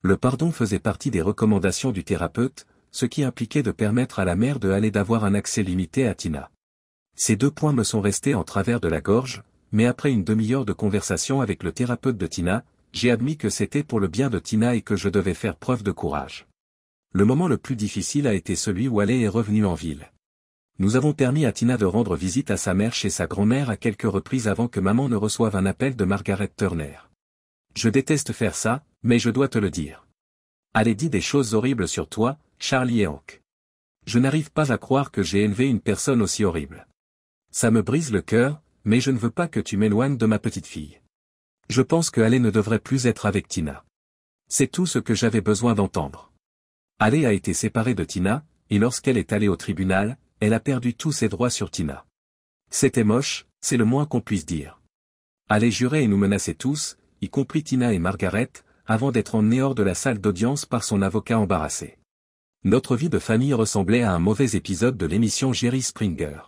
Speaker 1: Le pardon faisait partie des recommandations du thérapeute, ce qui impliquait de permettre à la mère de aller d'avoir un accès limité à Tina. Ces deux points me sont restés en travers de la gorge, mais après une demi-heure de conversation avec le thérapeute de Tina, j'ai admis que c'était pour le bien de Tina et que je devais faire preuve de courage. Le moment le plus difficile a été celui où elle est revenue en ville. Nous avons permis à Tina de rendre visite à sa mère chez sa grand-mère à quelques reprises avant que maman ne reçoive un appel de Margaret Turner. Je déteste faire ça, mais je dois te le dire. Allez dit des choses horribles sur toi, Charlie et Hank. Je n'arrive pas à croire que j'ai élevé une personne aussi horrible. Ça me brise le cœur, mais je ne veux pas que tu m'éloignes de ma petite fille. Je pense que Alé ne devrait plus être avec Tina. C'est tout ce que j'avais besoin d'entendre. Alé a été séparée de Tina, et lorsqu'elle est allée au tribunal, elle a perdu tous ses droits sur Tina. C'était moche, c'est le moins qu'on puisse dire. Allez jurait et nous menaçait tous, y compris Tina et Margaret, avant d'être emmenée hors de la salle d'audience par son avocat embarrassé. Notre vie de famille ressemblait à un mauvais épisode de l'émission Jerry Springer.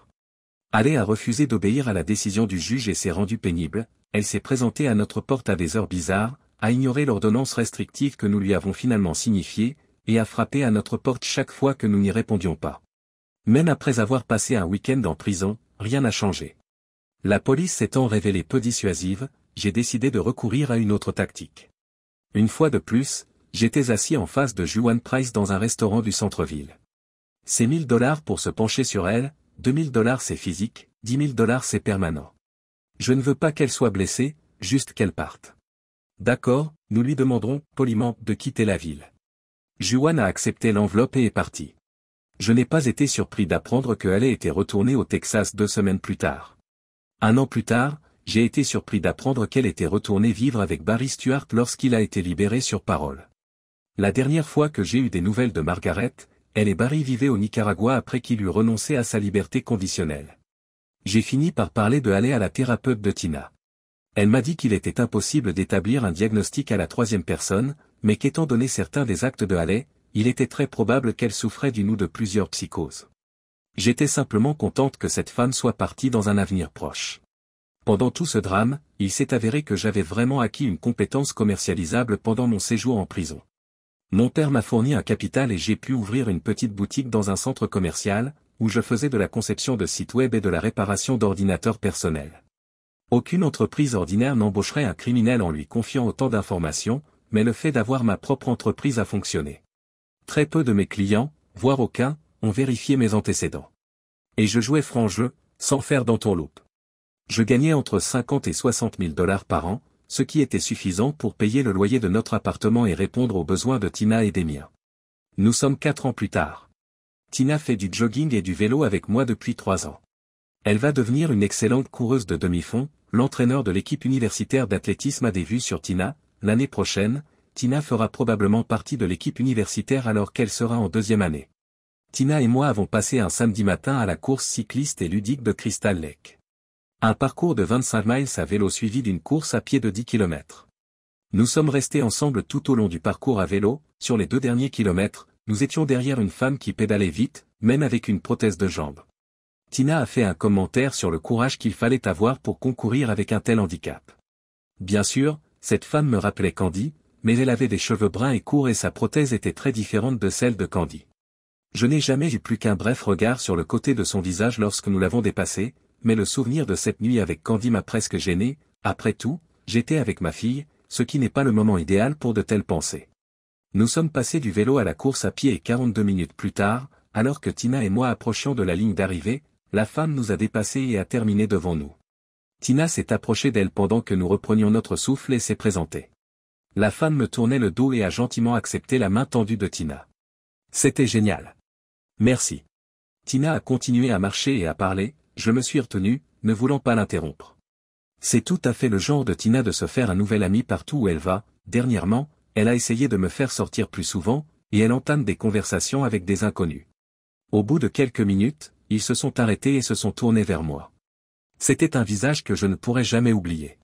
Speaker 1: Allez a refusé d'obéir à la décision du juge et s'est rendu pénible, elle s'est présentée à notre porte à des heures bizarres, a ignoré l'ordonnance restrictive que nous lui avons finalement signifiée, et a frappé à notre porte chaque fois que nous n'y répondions pas. Même après avoir passé un week-end en prison, rien n'a changé. La police s'étant révélée peu dissuasive, j'ai décidé de recourir à une autre tactique. Une fois de plus, j'étais assis en face de Juan Price dans un restaurant du centre-ville. C'est 1000 dollars pour se pencher sur elle, 2000 dollars c'est physique, 10 000 dollars c'est permanent. Je ne veux pas qu'elle soit blessée, juste qu'elle parte. D'accord, nous lui demanderons, poliment, de quitter la ville. Juan a accepté l'enveloppe et est parti. Je n'ai pas été surpris d'apprendre qu'elle ait été retournée au Texas deux semaines plus tard. Un an plus tard, j'ai été surpris d'apprendre qu'elle était retournée vivre avec Barry Stuart lorsqu'il a été libéré sur parole. La dernière fois que j'ai eu des nouvelles de Margaret, elle et Barry vivaient au Nicaragua après qu'il eut renoncé à sa liberté conditionnelle j'ai fini par parler de aller à la thérapeute de Tina. Elle m'a dit qu'il était impossible d'établir un diagnostic à la troisième personne, mais qu'étant donné certains des actes de Halley, il était très probable qu'elle souffrait d'une ou de plusieurs psychoses. J'étais simplement contente que cette femme soit partie dans un avenir proche. Pendant tout ce drame, il s'est avéré que j'avais vraiment acquis une compétence commercialisable pendant mon séjour en prison. Mon père m'a fourni un capital et j'ai pu ouvrir une petite boutique dans un centre commercial, où je faisais de la conception de sites web et de la réparation d'ordinateurs personnels. Aucune entreprise ordinaire n'embaucherait un criminel en lui confiant autant d'informations, mais le fait d'avoir ma propre entreprise a fonctionné. Très peu de mes clients, voire aucun, ont vérifié mes antécédents. Et je jouais franc jeu, sans faire d'entourloupe. Je gagnais entre 50 et 60 000 dollars par an, ce qui était suffisant pour payer le loyer de notre appartement et répondre aux besoins de Tina et des miens. Nous sommes quatre ans plus tard. Tina fait du jogging et du vélo avec moi depuis trois ans. Elle va devenir une excellente coureuse de demi-fond, l'entraîneur de l'équipe universitaire d'athlétisme a des vues sur Tina, l'année prochaine, Tina fera probablement partie de l'équipe universitaire alors qu'elle sera en deuxième année. Tina et moi avons passé un samedi matin à la course cycliste et ludique de Crystal Lake. Un parcours de 25 miles à vélo suivi d'une course à pied de 10 km. Nous sommes restés ensemble tout au long du parcours à vélo, sur les deux derniers kilomètres, nous étions derrière une femme qui pédalait vite, même avec une prothèse de jambe. Tina a fait un commentaire sur le courage qu'il fallait avoir pour concourir avec un tel handicap. Bien sûr, cette femme me rappelait Candy, mais elle avait des cheveux bruns et courts et sa prothèse était très différente de celle de Candy. Je n'ai jamais eu plus qu'un bref regard sur le côté de son visage lorsque nous l'avons dépassé, mais le souvenir de cette nuit avec Candy m'a presque gêné, après tout, j'étais avec ma fille, ce qui n'est pas le moment idéal pour de telles pensées nous sommes passés du vélo à la course à pied et 42 minutes plus tard, alors que Tina et moi approchions de la ligne d'arrivée, la femme nous a dépassés et a terminé devant nous. Tina s'est approchée d'elle pendant que nous reprenions notre souffle et s'est présentée. La femme me tournait le dos et a gentiment accepté la main tendue de Tina. C'était génial. Merci. Tina a continué à marcher et à parler, je me suis retenu, ne voulant pas l'interrompre. C'est tout à fait le genre de Tina de se faire un nouvel ami partout où elle va, dernièrement, elle a essayé de me faire sortir plus souvent, et elle entame des conversations avec des inconnus. Au bout de quelques minutes, ils se sont arrêtés et se sont tournés vers moi. C'était un visage que je ne pourrais jamais oublier.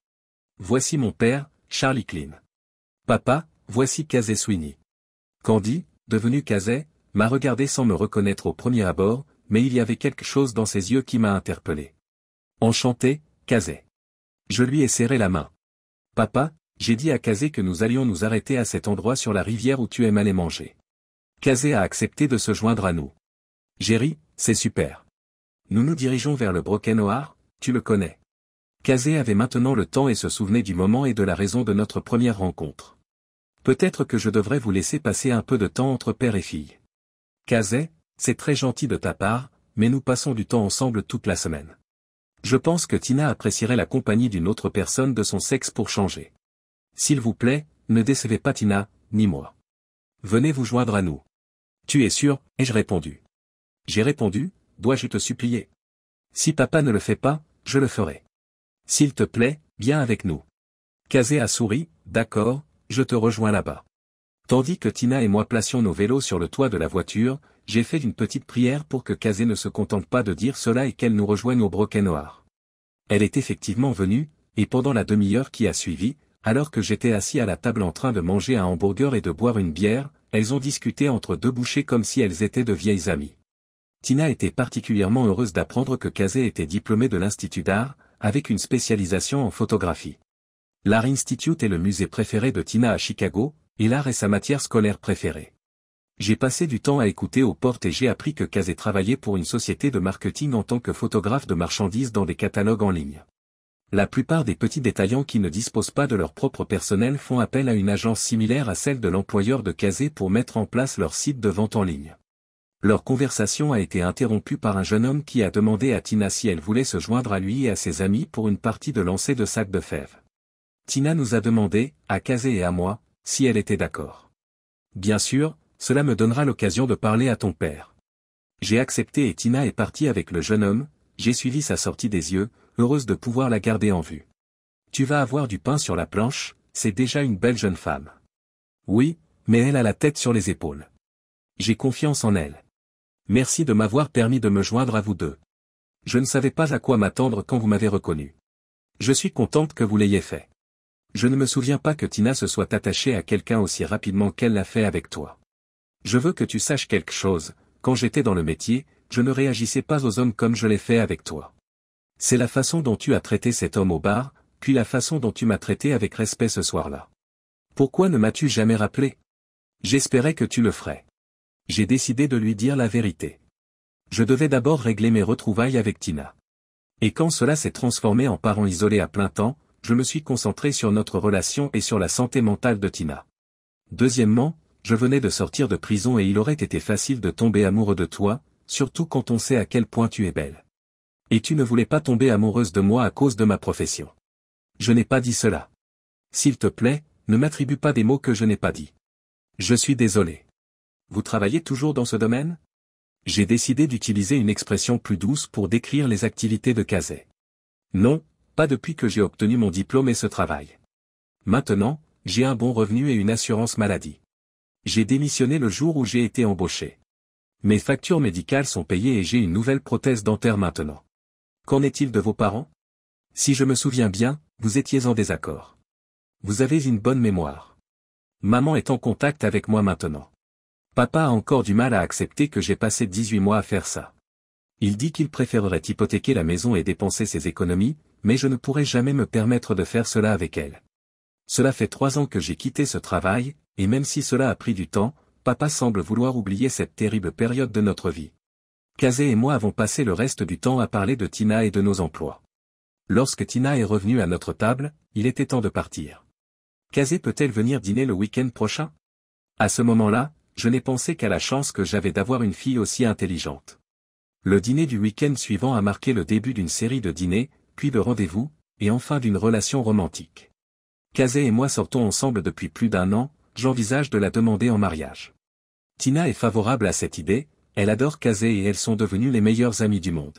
Speaker 1: Voici mon père, Charlie Clean. Papa, voici Kazé Sweeney. Candy, devenu Kazé, m'a regardé sans me reconnaître au premier abord, mais il y avait quelque chose dans ses yeux qui m'a interpellé. Enchanté, Kazé. Je lui ai serré la main. Papa, j'ai dit à Kazé que nous allions nous arrêter à cet endroit sur la rivière où tu aimes aller manger. Kazé a accepté de se joindre à nous. Jerry, c'est super. Nous nous dirigeons vers le Noir, tu le connais. Kazé avait maintenant le temps et se souvenait du moment et de la raison de notre première rencontre. Peut-être que je devrais vous laisser passer un peu de temps entre père et fille. Kazé, c'est très gentil de ta part, mais nous passons du temps ensemble toute la semaine. Je pense que Tina apprécierait la compagnie d'une autre personne de son sexe pour changer. S'il vous plaît, ne décevez pas Tina, ni moi. Venez vous joindre à nous. Tu es sûr, ai-je répondu. J'ai répondu, dois-je te supplier Si papa ne le fait pas, je le ferai. S'il te plaît, viens avec nous. Kazé a souri, d'accord, je te rejoins là-bas. Tandis que Tina et moi placions nos vélos sur le toit de la voiture, j'ai fait une petite prière pour que Kazé ne se contente pas de dire cela et qu'elle nous rejoigne au broquet noir. Elle est effectivement venue, et pendant la demi-heure qui a suivi, alors que j'étais assis à la table en train de manger un hamburger et de boire une bière, elles ont discuté entre deux bouchées comme si elles étaient de vieilles amies. Tina était particulièrement heureuse d'apprendre que Kazé était diplômé de l'Institut d'art, avec une spécialisation en photographie. L'Art Institute est le musée préféré de Tina à Chicago, et l'art est sa matière scolaire préférée. J'ai passé du temps à écouter aux portes et j'ai appris que Kazé travaillait pour une société de marketing en tant que photographe de marchandises dans des catalogues en ligne. La plupart des petits détaillants qui ne disposent pas de leur propre personnel font appel à une agence similaire à celle de l'employeur de Kazé pour mettre en place leur site de vente en ligne. Leur conversation a été interrompue par un jeune homme qui a demandé à Tina si elle voulait se joindre à lui et à ses amis pour une partie de lancée de sacs de fèves. Tina nous a demandé, à Kazé et à moi, si elle était d'accord. Bien sûr, cela me donnera l'occasion de parler à ton père. J'ai accepté et Tina est partie avec le jeune homme, j'ai suivi sa sortie des yeux, heureuse de pouvoir la garder en vue. Tu vas avoir du pain sur la planche, c'est déjà une belle jeune femme. Oui, mais elle a la tête sur les épaules. J'ai confiance en elle. Merci de m'avoir permis de me joindre à vous deux. Je ne savais pas à quoi m'attendre quand vous m'avez reconnu. Je suis contente que vous l'ayez fait. Je ne me souviens pas que Tina se soit attachée à quelqu'un aussi rapidement qu'elle l'a fait avec toi. Je veux que tu saches quelque chose, quand j'étais dans le métier, je ne réagissais pas aux hommes comme je l'ai fait avec toi. C'est la façon dont tu as traité cet homme au bar, puis la façon dont tu m'as traité avec respect ce soir-là. Pourquoi ne m'as-tu jamais rappelé J'espérais que tu le ferais. J'ai décidé de lui dire la vérité. Je devais d'abord régler mes retrouvailles avec Tina. Et quand cela s'est transformé en parents isolés à plein temps, je me suis concentré sur notre relation et sur la santé mentale de Tina. Deuxièmement, je venais de sortir de prison et il aurait été facile de tomber amoureux de toi, surtout quand on sait à quel point tu es belle. Et tu ne voulais pas tomber amoureuse de moi à cause de ma profession. Je n'ai pas dit cela. S'il te plaît, ne m'attribue pas des mots que je n'ai pas dit. Je suis désolé. Vous travaillez toujours dans ce domaine J'ai décidé d'utiliser une expression plus douce pour décrire les activités de Kazet. Non, pas depuis que j'ai obtenu mon diplôme et ce travail. Maintenant, j'ai un bon revenu et une assurance maladie. J'ai démissionné le jour où j'ai été embauché. Mes factures médicales sont payées et j'ai une nouvelle prothèse dentaire maintenant. Qu'en est-il de vos parents Si je me souviens bien, vous étiez en désaccord. Vous avez une bonne mémoire. Maman est en contact avec moi maintenant. Papa a encore du mal à accepter que j'ai passé 18 mois à faire ça. Il dit qu'il préférerait hypothéquer la maison et dépenser ses économies, mais je ne pourrais jamais me permettre de faire cela avec elle. Cela fait trois ans que j'ai quitté ce travail, et même si cela a pris du temps, papa semble vouloir oublier cette terrible période de notre vie. Kazé et moi avons passé le reste du temps à parler de Tina et de nos emplois. Lorsque Tina est revenue à notre table, il était temps de partir. Kazé peut-elle venir dîner le week-end prochain À ce moment-là, je n'ai pensé qu'à la chance que j'avais d'avoir une fille aussi intelligente. Le dîner du week-end suivant a marqué le début d'une série de dîners, puis de rendez-vous, et enfin d'une relation romantique. Kazé et moi sortons ensemble depuis plus d'un an, j'envisage de la demander en mariage. Tina est favorable à cette idée, elle adore Kazé et elles sont devenues les meilleures amies du monde.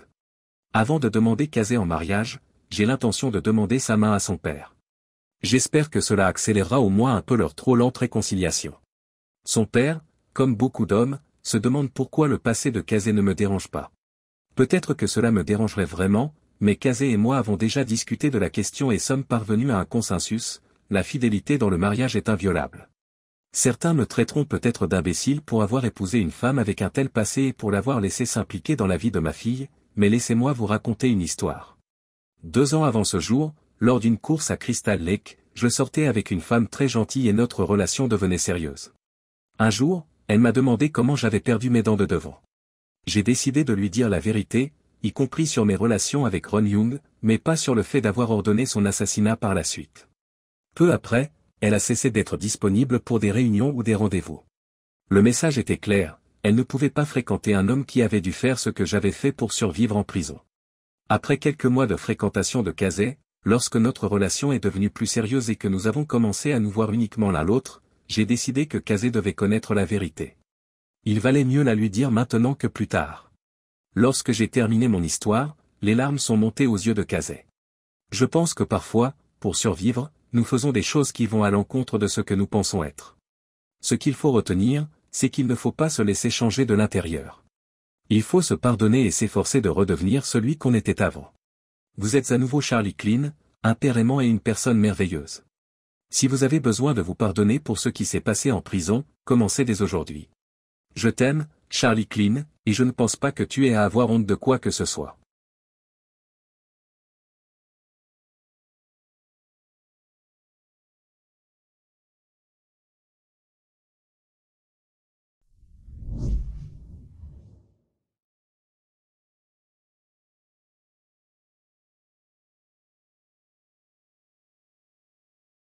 Speaker 1: Avant de demander Kazé en mariage, j'ai l'intention de demander sa main à son père. J'espère que cela accélérera au moins un peu leur trop lente réconciliation. Son père, comme beaucoup d'hommes, se demande pourquoi le passé de Kazé ne me dérange pas. Peut-être que cela me dérangerait vraiment, mais Kazé et moi avons déjà discuté de la question et sommes parvenus à un consensus, la fidélité dans le mariage est inviolable. Certains me traiteront peut-être d'imbécile pour avoir épousé une femme avec un tel passé et pour l'avoir laissé s'impliquer dans la vie de ma fille, mais laissez-moi vous raconter une histoire. Deux ans avant ce jour, lors d'une course à Crystal Lake, je sortais avec une femme très gentille et notre relation devenait sérieuse. Un jour, elle m'a demandé comment j'avais perdu mes dents de devant. J'ai décidé de lui dire la vérité, y compris sur mes relations avec Ron Young, mais pas sur le fait d'avoir ordonné son assassinat par la suite. Peu après, elle a cessé d'être disponible pour des réunions ou des rendez-vous. Le message était clair, elle ne pouvait pas fréquenter un homme qui avait dû faire ce que j'avais fait pour survivre en prison. Après quelques mois de fréquentation de Kazé, lorsque notre relation est devenue plus sérieuse et que nous avons commencé à nous voir uniquement l'un l'autre, j'ai décidé que Kazé devait connaître la vérité. Il valait mieux la lui dire maintenant que plus tard. Lorsque j'ai terminé mon histoire, les larmes sont montées aux yeux de Kazé. Je pense que parfois, pour survivre, nous faisons des choses qui vont à l'encontre de ce que nous pensons être. Ce qu'il faut retenir, c'est qu'il ne faut pas se laisser changer de l'intérieur. Il faut se pardonner et s'efforcer de redevenir celui qu'on était avant. Vous êtes à nouveau Charlie Clean, un père aimant et une personne merveilleuse. Si vous avez besoin de vous pardonner pour ce qui s'est passé en prison, commencez dès aujourd'hui. Je t'aime, Charlie Clean, et je ne pense pas que tu aies à avoir honte de quoi que ce soit.